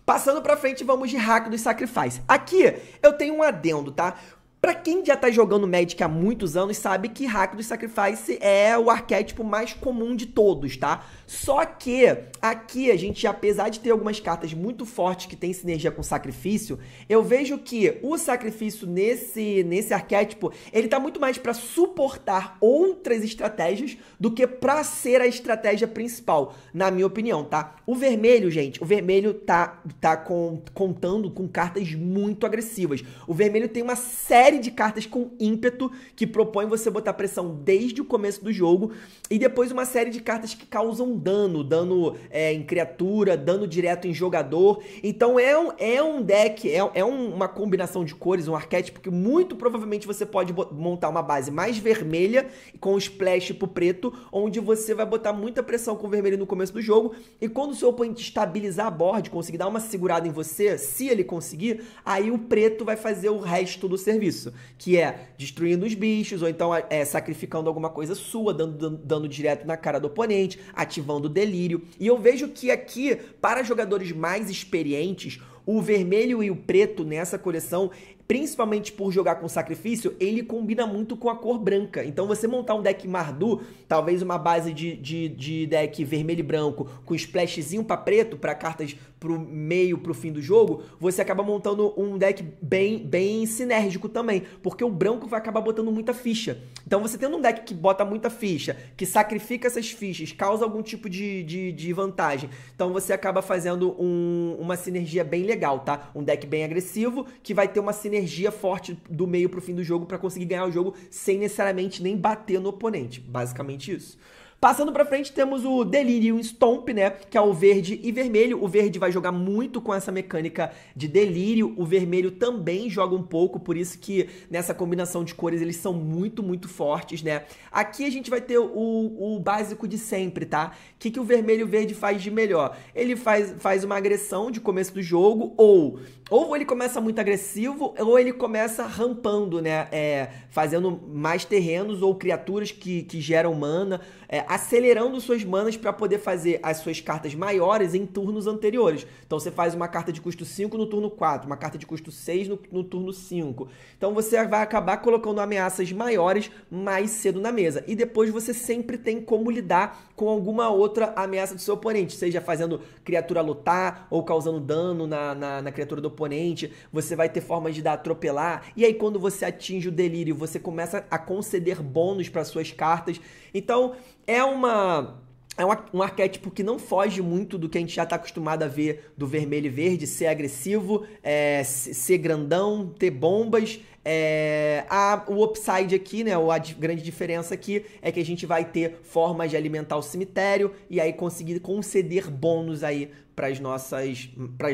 Passando para frente, vamos de hack dos sacrifice. Aqui eu tenho um adendo, tá? Para quem já tá jogando Magic há muitos anos, sabe que hack dos sacrifice é o arquétipo mais comum de todos, tá? Só que aqui a gente, apesar de ter algumas cartas muito fortes que tem sinergia com sacrifício, eu vejo que o sacrifício nesse, nesse arquétipo, ele tá muito mais para suportar outras estratégias do que para ser a estratégia principal, na minha opinião, tá? O vermelho, gente, o vermelho tá tá com, contando com cartas muito agressivas. O vermelho tem uma série de cartas com ímpeto que propõe você botar pressão desde o começo do jogo e depois uma série de cartas que causam dano, dano é, em criatura, dano direto em jogador. Então é um, é um deck, é, é uma combinação de cores, um arquétipo que muito provavelmente você pode montar uma base mais vermelha, com splash pro preto, onde você vai botar muita pressão com o vermelho no começo do jogo. E quando o seu oponente estabilizar a board, conseguir dar uma segurada em você, se ele conseguir, aí o preto vai fazer o resto do serviço, que é destruindo os bichos, ou então é, sacrificando alguma coisa sua, dando dano direto na cara do oponente, ativando do delírio. E eu vejo que aqui, para jogadores mais experientes, o vermelho e o preto nessa coleção, principalmente por jogar com sacrifício, ele combina muito com a cor branca. Então você montar um deck Mardu, talvez uma base de, de, de deck vermelho e branco, com splashzinho para preto, para cartas pro meio, pro fim do jogo, você acaba montando um deck bem, bem sinérgico também, porque o branco vai acabar botando muita ficha. Então você tendo um deck que bota muita ficha, que sacrifica essas fichas, causa algum tipo de, de, de vantagem. Então você acaba fazendo um, uma sinergia bem legal, tá? Um deck bem agressivo, que vai ter uma sinergia forte do meio pro fim do jogo para conseguir ganhar o jogo sem necessariamente nem bater no oponente. Basicamente isso. Passando para frente, temos o Delirium Stomp, né? Que é o verde e vermelho. O verde vai jogar muito com essa mecânica de delírio. O vermelho também joga um pouco, por isso que nessa combinação de cores eles são muito, muito fortes, né? Aqui a gente vai ter o, o básico de sempre, tá? O que, que o vermelho e o verde faz de melhor? Ele faz, faz uma agressão de começo do jogo, ou, ou ele começa muito agressivo, ou ele começa rampando, né? É, fazendo mais terrenos ou criaturas que, que geram mana é, acelerando suas manas para poder fazer as suas cartas maiores em turnos anteriores. Então você faz uma carta de custo 5 no turno 4, uma carta de custo 6 no, no turno 5. Então você vai acabar colocando ameaças maiores mais cedo na mesa. E depois você sempre tem como lidar com alguma outra ameaça do seu oponente, seja fazendo criatura lutar ou causando dano na, na, na criatura do oponente. Você vai ter formas de dar atropelar. E aí, quando você atinge o delírio, você começa a conceder bônus para suas cartas. Então, é uma é um arquétipo que não foge muito do que a gente já está acostumado a ver do vermelho e verde, ser agressivo, é, ser grandão, ter bombas. É, a, o upside aqui, né, a grande diferença aqui é que a gente vai ter formas de alimentar o cemitério e aí conseguir conceder bônus aí para as nossas,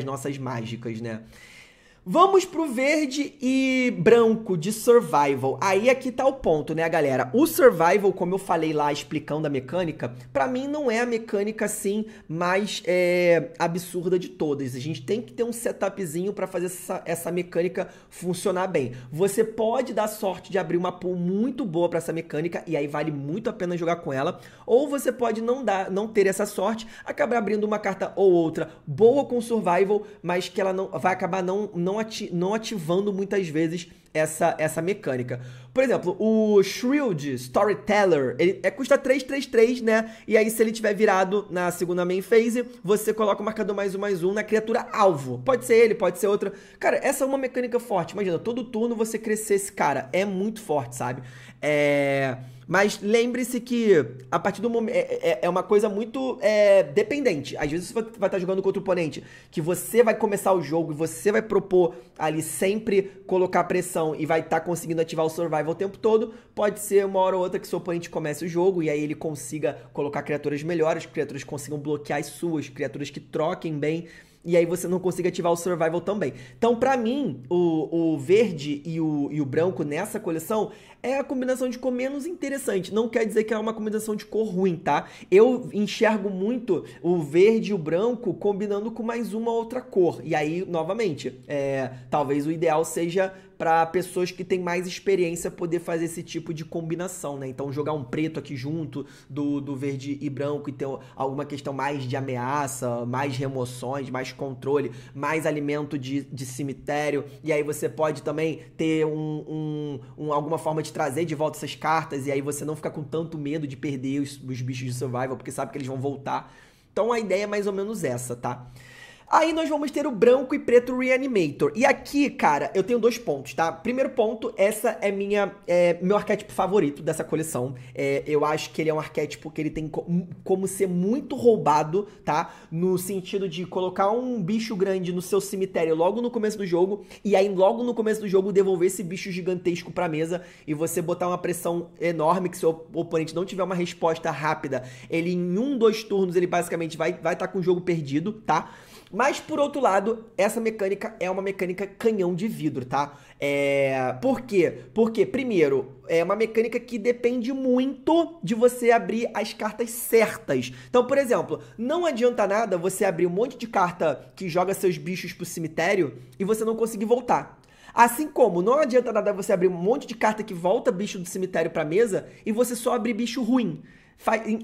nossas mágicas, né? Vamos pro verde e branco de survival. Aí aqui é tá o ponto, né, galera? O survival, como eu falei lá explicando a mecânica, para mim não é a mecânica assim mais é, absurda de todas. A gente tem que ter um setupzinho para fazer essa, essa, mecânica funcionar bem. Você pode dar sorte de abrir uma pool muito boa para essa mecânica e aí vale muito a pena jogar com ela, ou você pode não dar, não ter essa sorte, acabar abrindo uma carta ou outra boa com survival, mas que ela não vai acabar não, não não, ati não ativando muitas vezes essa, essa mecânica. Por exemplo, o Shrield Storyteller, ele é, custa 333, né? E aí, se ele tiver virado na segunda main phase, você coloca o marcador mais um, mais um na criatura alvo. Pode ser ele, pode ser outra. Cara, essa é uma mecânica forte. Imagina, todo turno você crescer esse cara. É muito forte, sabe? É... Mas lembre-se que a partir do momento. É, é, é uma coisa muito é, dependente. Às vezes você vai, estar jogando contra o oponente que você vai começar o jogo e você vai propor ali sempre colocar pressão e vai estar conseguindo ativar o survival o tempo todo. Pode ser uma hora ou outra que seu oponente comece o jogo e aí ele consiga colocar criaturas melhores, criaturas consigam bloquear as suas, criaturas que troquem bem e aí você não consiga ativar o survival também. Então, para mim, o, o verde e o, e o branco nessa coleção é a combinação de cor menos interessante. Não quer dizer que é uma combinação de cor ruim, tá? Eu enxergo muito o verde e o branco combinando com mais uma outra cor. E aí, novamente, é, talvez o ideal seja para pessoas que têm mais experiência poder fazer esse tipo de combinação, né? Então jogar um preto aqui junto do, do verde e branco e ter alguma questão mais de ameaça, mais remoções, mais controle, mais alimento de, de cemitério. E aí você pode também ter um, um, um alguma forma de trazer de volta essas cartas e aí você não fica com tanto medo de perder os, os bichos de survival, porque sabe que eles vão voltar. Então a ideia é mais ou menos essa, tá? Aí nós vamos ter o branco e preto Reanimator. E aqui, cara, eu tenho dois pontos, tá? Primeiro ponto, essa é minha é, meu arquétipo favorito dessa coleção. É, eu acho que ele é um arquétipo que ele tem hum, como ser muito roubado, tá? No sentido de colocar um bicho grande no seu cemitério logo no começo do jogo e aí logo no começo do jogo devolver esse bicho gigantesco pra mesa e você botar uma pressão enorme que seu oponente não tiver uma resposta rápida. Ele em um, dois turnos, ele basicamente vai estar vai tá com o jogo perdido, tá? Mas, por outro lado, essa mecânica é uma mecânica canhão de vidro, tá? É... Por quê? Porque, primeiro, é uma mecânica que depende muito de você abrir as cartas certas. Então, por exemplo, não adianta nada você abrir um monte de carta que joga seus bichos pro cemitério e você não conseguir voltar. Assim como não adianta nada você abrir um monte de carta que volta bicho do cemitério pra mesa e você só abrir bicho ruim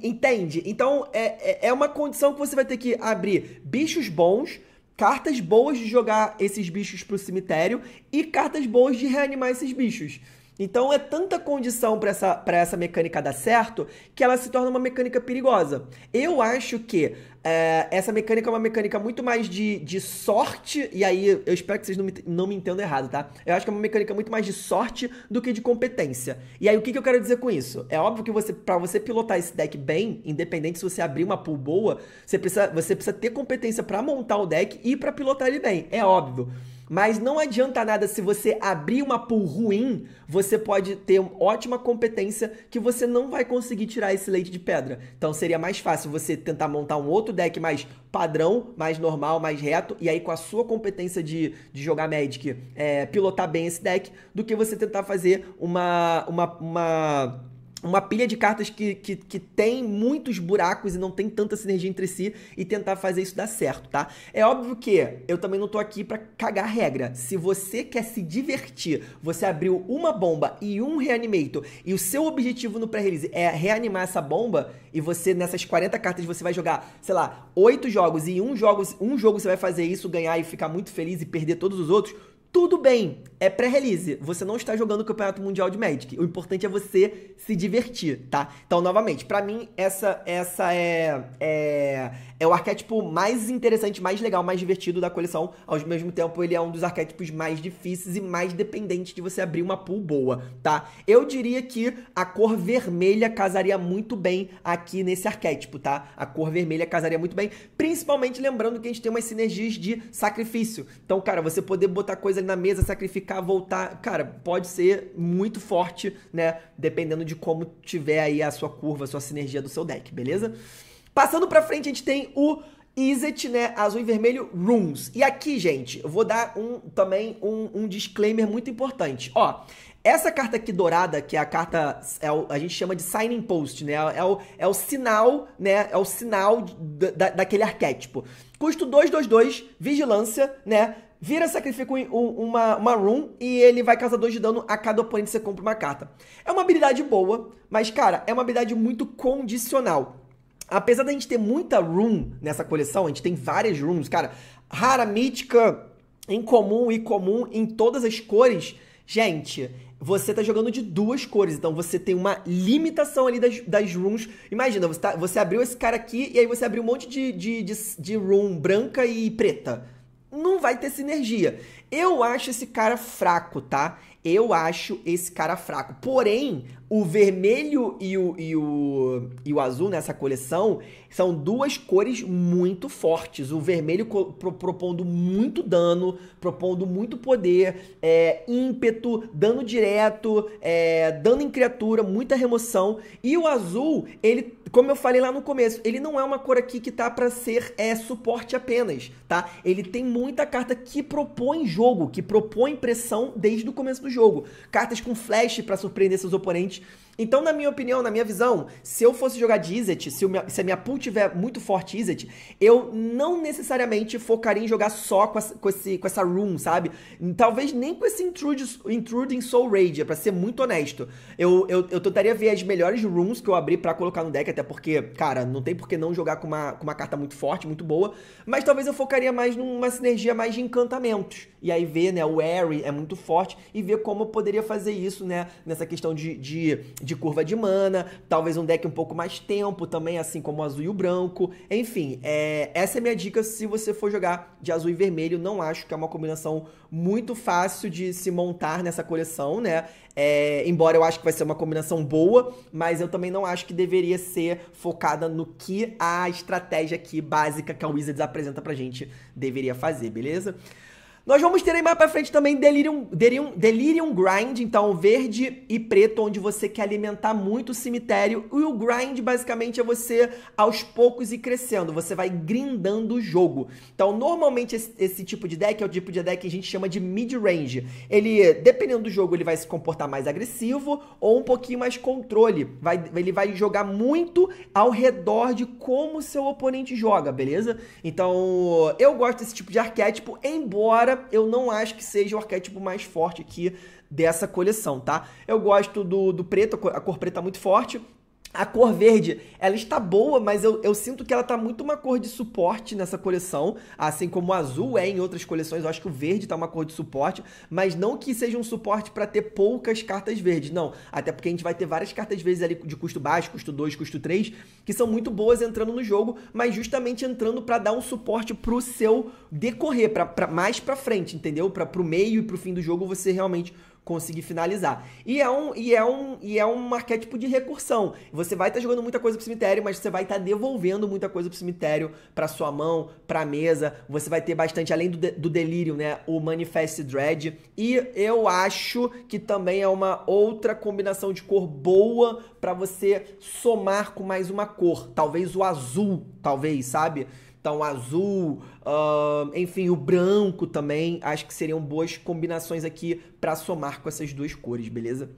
entende? Então é, é, é uma condição que você vai ter que abrir bichos bons, cartas boas de jogar esses bichos pro cemitério e cartas boas de reanimar esses bichos. Então é tanta condição para essa, para essa mecânica dar certo que ela se torna uma mecânica perigosa. Eu acho que é, essa mecânica é uma mecânica muito mais de, de sorte, e aí eu espero que vocês não me, não me entendam errado, tá? Eu acho que é uma mecânica muito mais de sorte do que de competência. E aí o que, que eu quero dizer com isso? É óbvio que você, para você pilotar esse deck bem, independente se você abrir uma pool boa, você precisa, você precisa ter competência para montar o deck e para pilotar ele bem. É óbvio. Mas não adianta nada se você abrir uma pool ruim, você pode ter ótima competência que você não vai conseguir tirar esse leite de pedra. Então seria mais fácil você tentar montar um outro deck mais padrão, mais normal, mais reto, e aí com a sua competência de, de jogar Magic, é, pilotar bem esse deck, do que você tentar fazer uma, uma, uma uma pilha de cartas que, que, que, tem muitos buracos e não tem tanta sinergia entre si e tentar fazer isso dar certo, tá? É óbvio que eu também não tô aqui para cagar regra. Se você quer se divertir, você abriu uma bomba e um reanimator e o seu objetivo no pré-release é reanimar essa bomba e você nessas 40 cartas você vai jogar, sei lá, oito jogos e um jogo, um jogo você vai fazer isso, ganhar e ficar muito feliz e perder todos os outros, tudo bem é pré-release. Você não está jogando o Campeonato Mundial de Magic. O importante é você se divertir, tá? Então, novamente, para mim, essa, essa é, é, é o arquétipo mais interessante, mais legal, mais divertido da coleção. Ao mesmo tempo, ele é um dos arquétipos mais difíceis e mais dependentes de você abrir uma pool boa, tá? Eu diria que a cor vermelha casaria muito bem aqui nesse arquétipo, tá? A cor vermelha casaria muito bem, principalmente lembrando que a gente tem umas sinergias de sacrifício. Então, cara, você poder botar coisa ali na mesa, sacrificar ficar voltar, cara, pode ser muito forte, né? Dependendo de como tiver aí a sua curva, a sua sinergia do seu deck, beleza? Passando para frente, a gente tem o Izet, né, azul e vermelho, Runes. E aqui, gente, eu vou dar um também um, um disclaimer muito importante. Ó, essa carta aqui dourada, que é a carta, é o, a gente chama de signing post, né? É o, é o sinal, né? É o sinal da, daquele arquétipo. Custo 222, vigilância, né? Vira, sacrifica um, uma, uma rune e ele vai causar 2 de dano a cada oponente que você compra uma carta. É uma habilidade boa, mas, cara, é uma habilidade muito condicional. Apesar da gente ter muita rune nessa coleção, a gente tem várias runes, cara. Rara, mítica, incomum e comum em todas as cores. Gente, você tá jogando de duas cores, então você tem uma limitação ali das, das runes. Imagina, você, tá, você abriu esse cara aqui e aí você abriu um monte de, de, de, de rune branca e preta vai ter sinergia. Eu acho esse cara fraco, tá? Eu acho esse cara fraco. Porém, o vermelho e o, e o, e o azul nessa coleção são duas cores muito fortes. O vermelho pro, propondo muito dano, propondo muito poder, é, ímpeto, dano direto, é, dano em criatura, muita remoção. E o azul, ele como eu falei lá no começo, ele não é uma cor aqui que tá para ser é, suporte apenas, tá? Ele tem muita carta que propõe jogo, que propõe pressão desde o começo do jogo. Cartas com flash para surpreender seus oponentes então, na minha opinião, na minha visão, se eu fosse jogar de Izzet, se, se a minha pool tiver muito forte Izzet, eu não necessariamente focaria em jogar só com, a, com, esse, com essa rune, sabe? Talvez nem com esse intrude, Intruding Soul Rage, pra ser muito honesto. Eu, eu, eu tentaria ver as melhores runes que eu abri para colocar no deck, até porque, cara, não tem por que não jogar com uma, com uma carta muito forte, muito boa. Mas talvez eu focaria mais numa sinergia mais de encantamentos. E aí ver, né, o Airy é muito forte e ver como eu poderia fazer isso, né, nessa questão de, de de curva de mana, talvez um deck um pouco mais tempo também, assim como o azul e o branco. Enfim, é, essa é minha dica se você for jogar de azul e vermelho. Não acho que é uma combinação muito fácil de se montar nessa coleção, né? É, embora eu acho que vai ser uma combinação boa, mas eu também não acho que deveria ser focada no que a estratégia aqui básica que a Wizards apresenta pra gente deveria fazer, beleza? Nós vamos ter aí mais pra frente também Delirium, Delirium, Delirium Grind, então verde e preto, onde você quer alimentar muito o cemitério. E o grind basicamente é você aos poucos ir crescendo, você vai grindando o jogo. Então normalmente esse, esse tipo de deck é o tipo de deck que a gente chama de mid-range. Ele, dependendo do jogo, ele vai se comportar mais agressivo ou um pouquinho mais controle. Vai, ele vai jogar muito ao redor de como seu oponente joga, beleza? Então eu gosto desse tipo de arquétipo, embora eu não acho que seja o arquétipo mais forte aqui dessa coleção, tá? Eu gosto do, do preto, a cor preta é muito forte. A cor verde, ela está boa, mas eu, eu sinto que ela está muito uma cor de suporte nessa coleção, assim como o azul é em outras coleções. Eu acho que o verde está uma cor de suporte, mas não que seja um suporte para ter poucas cartas verdes, não. Até porque a gente vai ter várias cartas verdes ali de custo baixo, custo 2, custo 3, que são muito boas entrando no jogo, mas justamente entrando para dar um suporte para o seu decorrer, para mais para frente, entendeu? Para o meio e para o fim do jogo você realmente conseguir finalizar. E é um, e é um, e é um arquétipo de recursão. Você vai estar tá jogando muita coisa pro cemitério, mas você vai estar tá devolvendo muita coisa pro cemitério, para sua mão, a mesa. Você vai ter bastante, além do, de, do delírio, né? O Manifest Dread. E eu acho que também é uma outra combinação de cor boa para você somar com mais uma cor. Talvez o azul, talvez, sabe? Então, azul, uh, enfim, o branco também. Acho que seriam boas combinações aqui para somar com essas duas cores, beleza?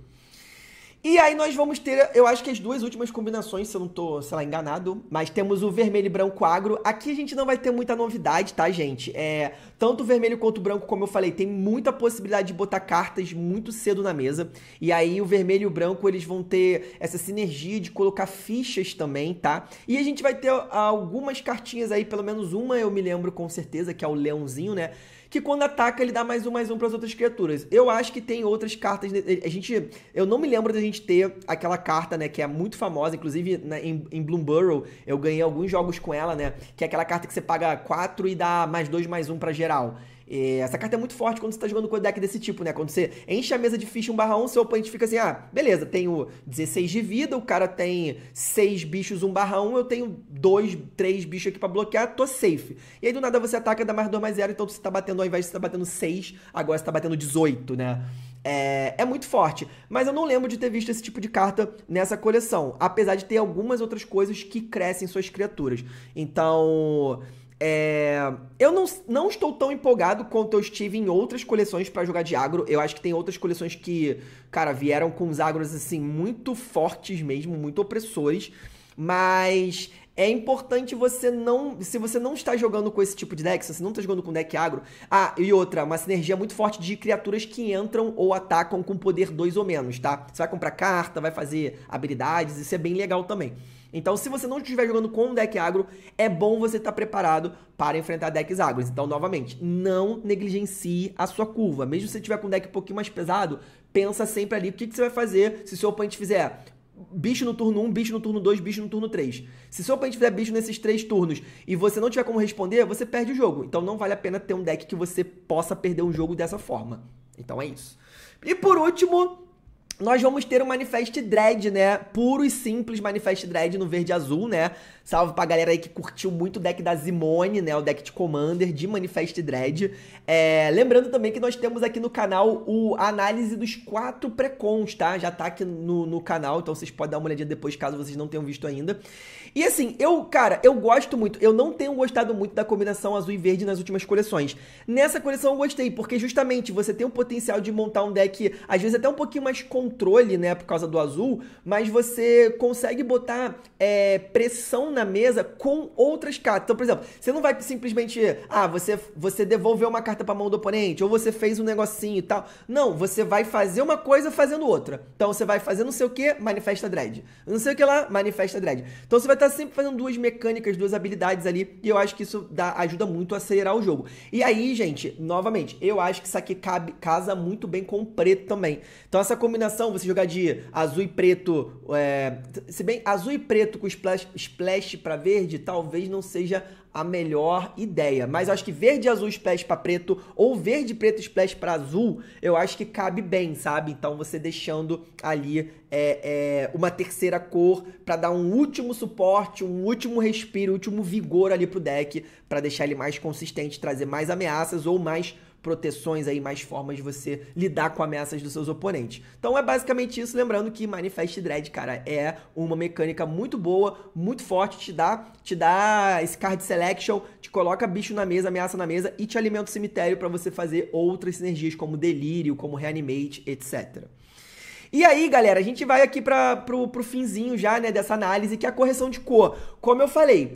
E aí nós vamos ter, eu acho que as duas últimas combinações, se eu não tô, sei lá, enganado, mas temos o vermelho e branco agro. Aqui a gente não vai ter muita novidade, tá, gente? É, tanto o vermelho quanto o branco, como eu falei, tem muita possibilidade de botar cartas muito cedo na mesa. E aí o vermelho e o branco, eles vão ter essa sinergia de colocar fichas também, tá? E a gente vai ter algumas cartinhas aí, pelo menos uma eu me lembro com certeza, que é o leãozinho, né? que quando ataca ele dá mais um, mais um para as outras criaturas. Eu acho que tem outras cartas. A gente, eu não me lembro da gente ter aquela carta, né, que é muito famosa, inclusive né, em, em Bloomborough eu ganhei alguns jogos com ela, né, que é aquela carta que você paga 4 e dá mais dois mais um para geral. E é, essa carta é muito forte quando você está jogando com o deck desse tipo, né? Quando você enche a mesa de ficha 1 barra 1, seu oponente fica assim, ah, beleza, tenho 16 de vida, o cara tem 6 bichos 1 barra 1, eu tenho 2, 3 bichos aqui pra bloquear, tô safe. E aí do nada você ataca, dá mais 2 mais 0, então você tá batendo, ao invés de você tá batendo 6, agora você tá batendo 18, né? É, é, muito forte. Mas eu não lembro de ter visto esse tipo de carta nessa coleção. Apesar de ter algumas outras coisas que crescem suas criaturas. Então. É, eu não, não estou tão empolgado quanto eu estive em outras coleções para jogar de agro. Eu acho que tem outras coleções que, cara, vieram com os agros assim muito fortes mesmo, muito opressores. Mas é importante você não. Se você não está jogando com esse tipo de deck, se você não está jogando com deck agro. Ah, e outra, uma sinergia muito forte de criaturas que entram ou atacam com poder 2 ou menos, tá? Você vai comprar carta, vai fazer habilidades, isso é bem legal também. Então, se você não estiver jogando com um deck agro, é bom você estar tá preparado para enfrentar decks agros. Então, novamente, não negligencie a sua curva. Mesmo se você tiver com um deck um pouquinho mais pesado, pensa sempre ali o que, que você vai fazer se seu oponente fizer bicho no turno 1, bicho no turno 2, bicho no turno 3. Se seu oponente fizer bicho nesses três turnos e você não tiver como responder, você perde o jogo. Então não vale a pena ter um deck que você possa perder um jogo dessa forma. Então é isso. E por último, nós vamos ter um manifest dread, né? Puro e simples manifest dread no verde azul, né? Salve pra galera aí que curtiu muito o deck da Zimone, né? O deck de Commander de Manifest Dread. É, lembrando também que nós temos aqui no canal o a análise dos quatro pré-cons, tá? Já tá aqui no, no canal, então vocês podem dar uma olhadinha depois, caso vocês não tenham visto ainda. E assim, eu, cara, eu gosto muito. Eu não tenho gostado muito da combinação azul e verde nas últimas coleções. Nessa coleção eu gostei, porque justamente você tem o potencial de montar um deck, às vezes até um pouquinho mais controle, né? Por causa do azul, mas você consegue botar é, pressão na mesa com outras cartas. Então, por exemplo, você não vai simplesmente, ah, você, você devolveu uma carta para a mão do oponente, ou você fez um negocinho e tal. Não, você vai fazer uma coisa fazendo outra. Então, você vai fazer não sei o que, manifesta dread. Não sei o que lá, manifesta dread. Então, você vai estar tá sempre fazendo duas mecânicas, duas habilidades ali, e eu acho que isso dá, ajuda muito a acelerar o jogo. E aí, gente, novamente, eu acho que isso aqui cabe, casa muito bem com o preto também. Então, essa combinação, você jogar de azul e preto, é, se bem azul e preto com splash, splash teste para verde talvez não seja a melhor ideia. Mas acho que verde azul splash para preto ou verde preto splash para azul, eu acho que cabe bem, sabe? Então você deixando ali é, é, uma terceira cor para dar um último suporte, um último respiro, um último vigor ali pro deck para deixar ele mais consistente, trazer mais ameaças ou mais proteções aí, mais formas de você lidar com ameaças dos seus oponentes. Então é basicamente isso, lembrando que Manifest Dread, cara, é uma mecânica muito boa, muito forte, te dá, te dá esse card selection, te coloca bicho na mesa, ameaça na mesa e te alimenta o cemitério para você fazer outras sinergias como delírio, como reanimate, etc. E aí, galera, a gente vai aqui para pro, pro finzinho já, né, dessa análise, que é a correção de cor. Como eu falei,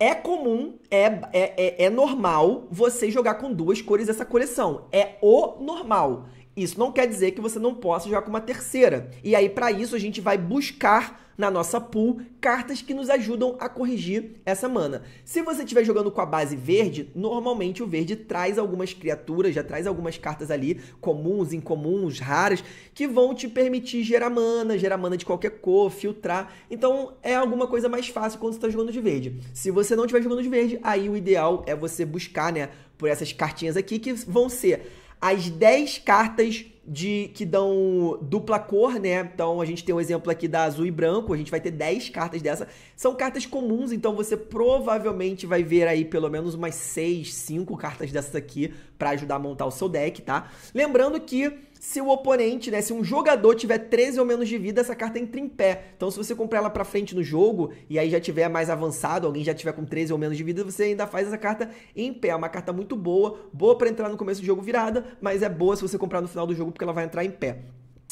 é comum, é, é, é, é, normal você jogar com duas cores dessa coleção. É o normal. Isso não quer dizer que você não possa jogar com uma terceira. E aí, para isso, a gente vai buscar na nossa pool cartas que nos ajudam a corrigir essa mana. Se você estiver jogando com a base verde, normalmente o verde traz algumas criaturas, já traz algumas cartas ali, comuns, incomuns, raras, que vão te permitir gerar mana, gerar mana de qualquer cor, filtrar. Então é alguma coisa mais fácil quando você está jogando de verde. Se você não estiver jogando de verde, aí o ideal é você buscar, né, por essas cartinhas aqui, que vão ser as 10 cartas de que dão dupla cor, né? Então a gente tem um exemplo aqui da azul e branco, a gente vai ter 10 cartas dessa. São cartas comuns, então você provavelmente vai ver aí pelo menos umas 6, 5 cartas dessas aqui para ajudar a montar o seu deck, tá? Lembrando que se o oponente, né, se um jogador tiver 13 ou menos de vida, essa carta entra em pé. Então, se você comprar ela para frente no jogo e aí já tiver mais avançado, alguém já tiver com 13 ou menos de vida, você ainda faz essa carta em pé. É uma carta muito boa, boa para entrar no começo do jogo virada, mas é boa se você comprar no final do jogo porque ela vai entrar em pé.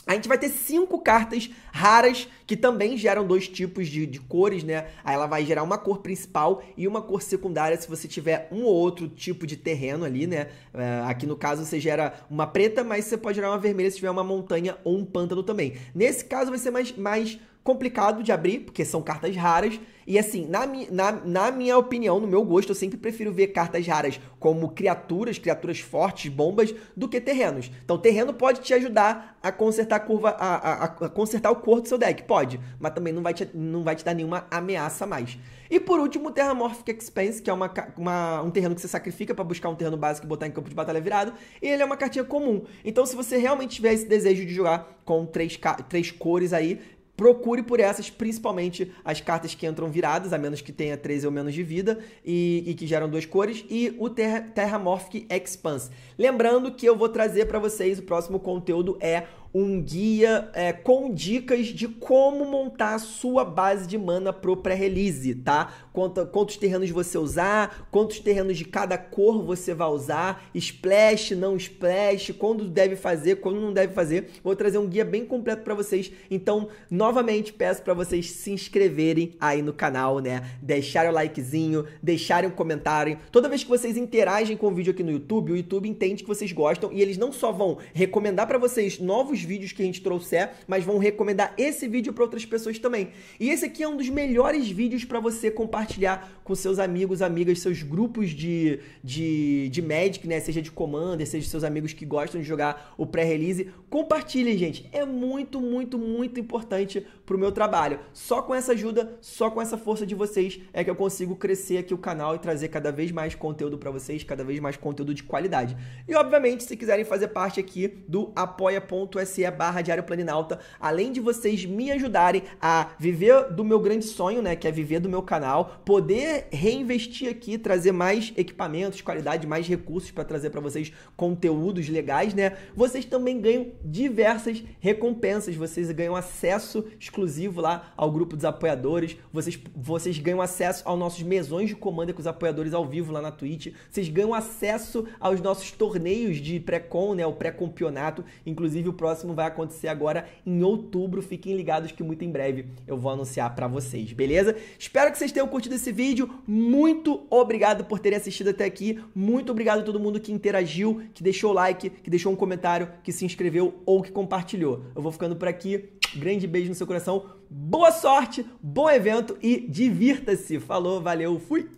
A gente vai ter cinco cartas raras que também geram dois tipos de, de, cores, né? Aí ela vai gerar uma cor principal e uma cor secundária se você tiver um ou outro tipo de terreno ali, né? É, aqui no caso você gera uma preta, mas você pode gerar uma vermelha se tiver uma montanha ou um pântano também. Nesse caso vai ser mais, mais complicado de abrir, porque são cartas raras, e assim, na, na, na minha opinião, no meu gosto, eu sempre prefiro ver cartas raras como criaturas, criaturas fortes, bombas, do que terrenos. Então, terreno pode te ajudar a consertar a curva, a, a, a consertar o corpo do seu deck, pode, mas também não vai te, não vai te dar nenhuma ameaça mais. E por último, o Terramorphic Expense, que é uma, uma, um terreno que você sacrifica para buscar um terreno básico e botar em campo de batalha virado, e ele é uma cartinha comum. Então, se você realmente tiver esse desejo de jogar com três, três cores aí, procure por essas, principalmente as cartas que entram viradas, a menos que tenha 13 ou menos de vida, e, e que geram duas cores, e o Terra, Terramorphic Expanse. Lembrando que eu vou trazer para vocês, o próximo conteúdo é um guia é, com dicas de como montar a sua base de mana pro pré-release, tá? Quanto, quantos terrenos você usar, quantos terrenos de cada cor você vai usar, splash, não splash, quando deve fazer, quando não deve fazer. Vou trazer um guia bem completo para vocês. Então, novamente peço para vocês se inscreverem aí no canal, né? Deixarem o likezinho, deixarem um comentário. Toda vez que vocês interagem com o vídeo aqui no YouTube, o YouTube entende que vocês gostam e eles não só vão recomendar para vocês novos vídeos que a gente trouxer, mas vão recomendar esse vídeo para outras pessoas também. E esse aqui é um dos melhores vídeos para você compartilhar com seus amigos, amigas, seus grupos de, de, de Magic, né? Seja de Commander, seja seus amigos que gostam de jogar o pré-release. compartilhe, gente. É muito, muito, muito importante para o meu trabalho. Só com essa ajuda, só com essa força de vocês é que eu consigo crescer aqui o canal e trazer cada vez mais conteúdo para vocês, cada vez mais conteúdo de qualidade. E, obviamente, se quiserem fazer parte aqui do apoia.se a barra Diário Planinalta, além de vocês me ajudarem a viver do meu grande sonho, né? Que é viver do meu canal, poder reinvestir aqui, trazer mais equipamentos, qualidade, mais recursos para trazer para vocês conteúdos legais, né? Vocês também ganham diversas recompensas, vocês ganham acesso exclusivo lá ao grupo dos apoiadores, vocês, vocês ganham acesso aos nossos mesões de comando com os apoiadores ao vivo lá na Twitch, vocês ganham acesso aos nossos torneios de pré-com, né? O pré-campeonato, inclusive o próximo próximo vai acontecer agora em outubro. Fiquem ligados que muito em breve eu vou anunciar para vocês, beleza? Espero que vocês tenham curtido esse vídeo. Muito obrigado por terem assistido até aqui. Muito obrigado a todo mundo que interagiu, que deixou like, que deixou um comentário, que se inscreveu ou que compartilhou. Eu vou ficando por aqui. Grande beijo no seu coração. Boa sorte, bom evento e divirta-se. Falou, valeu, fui.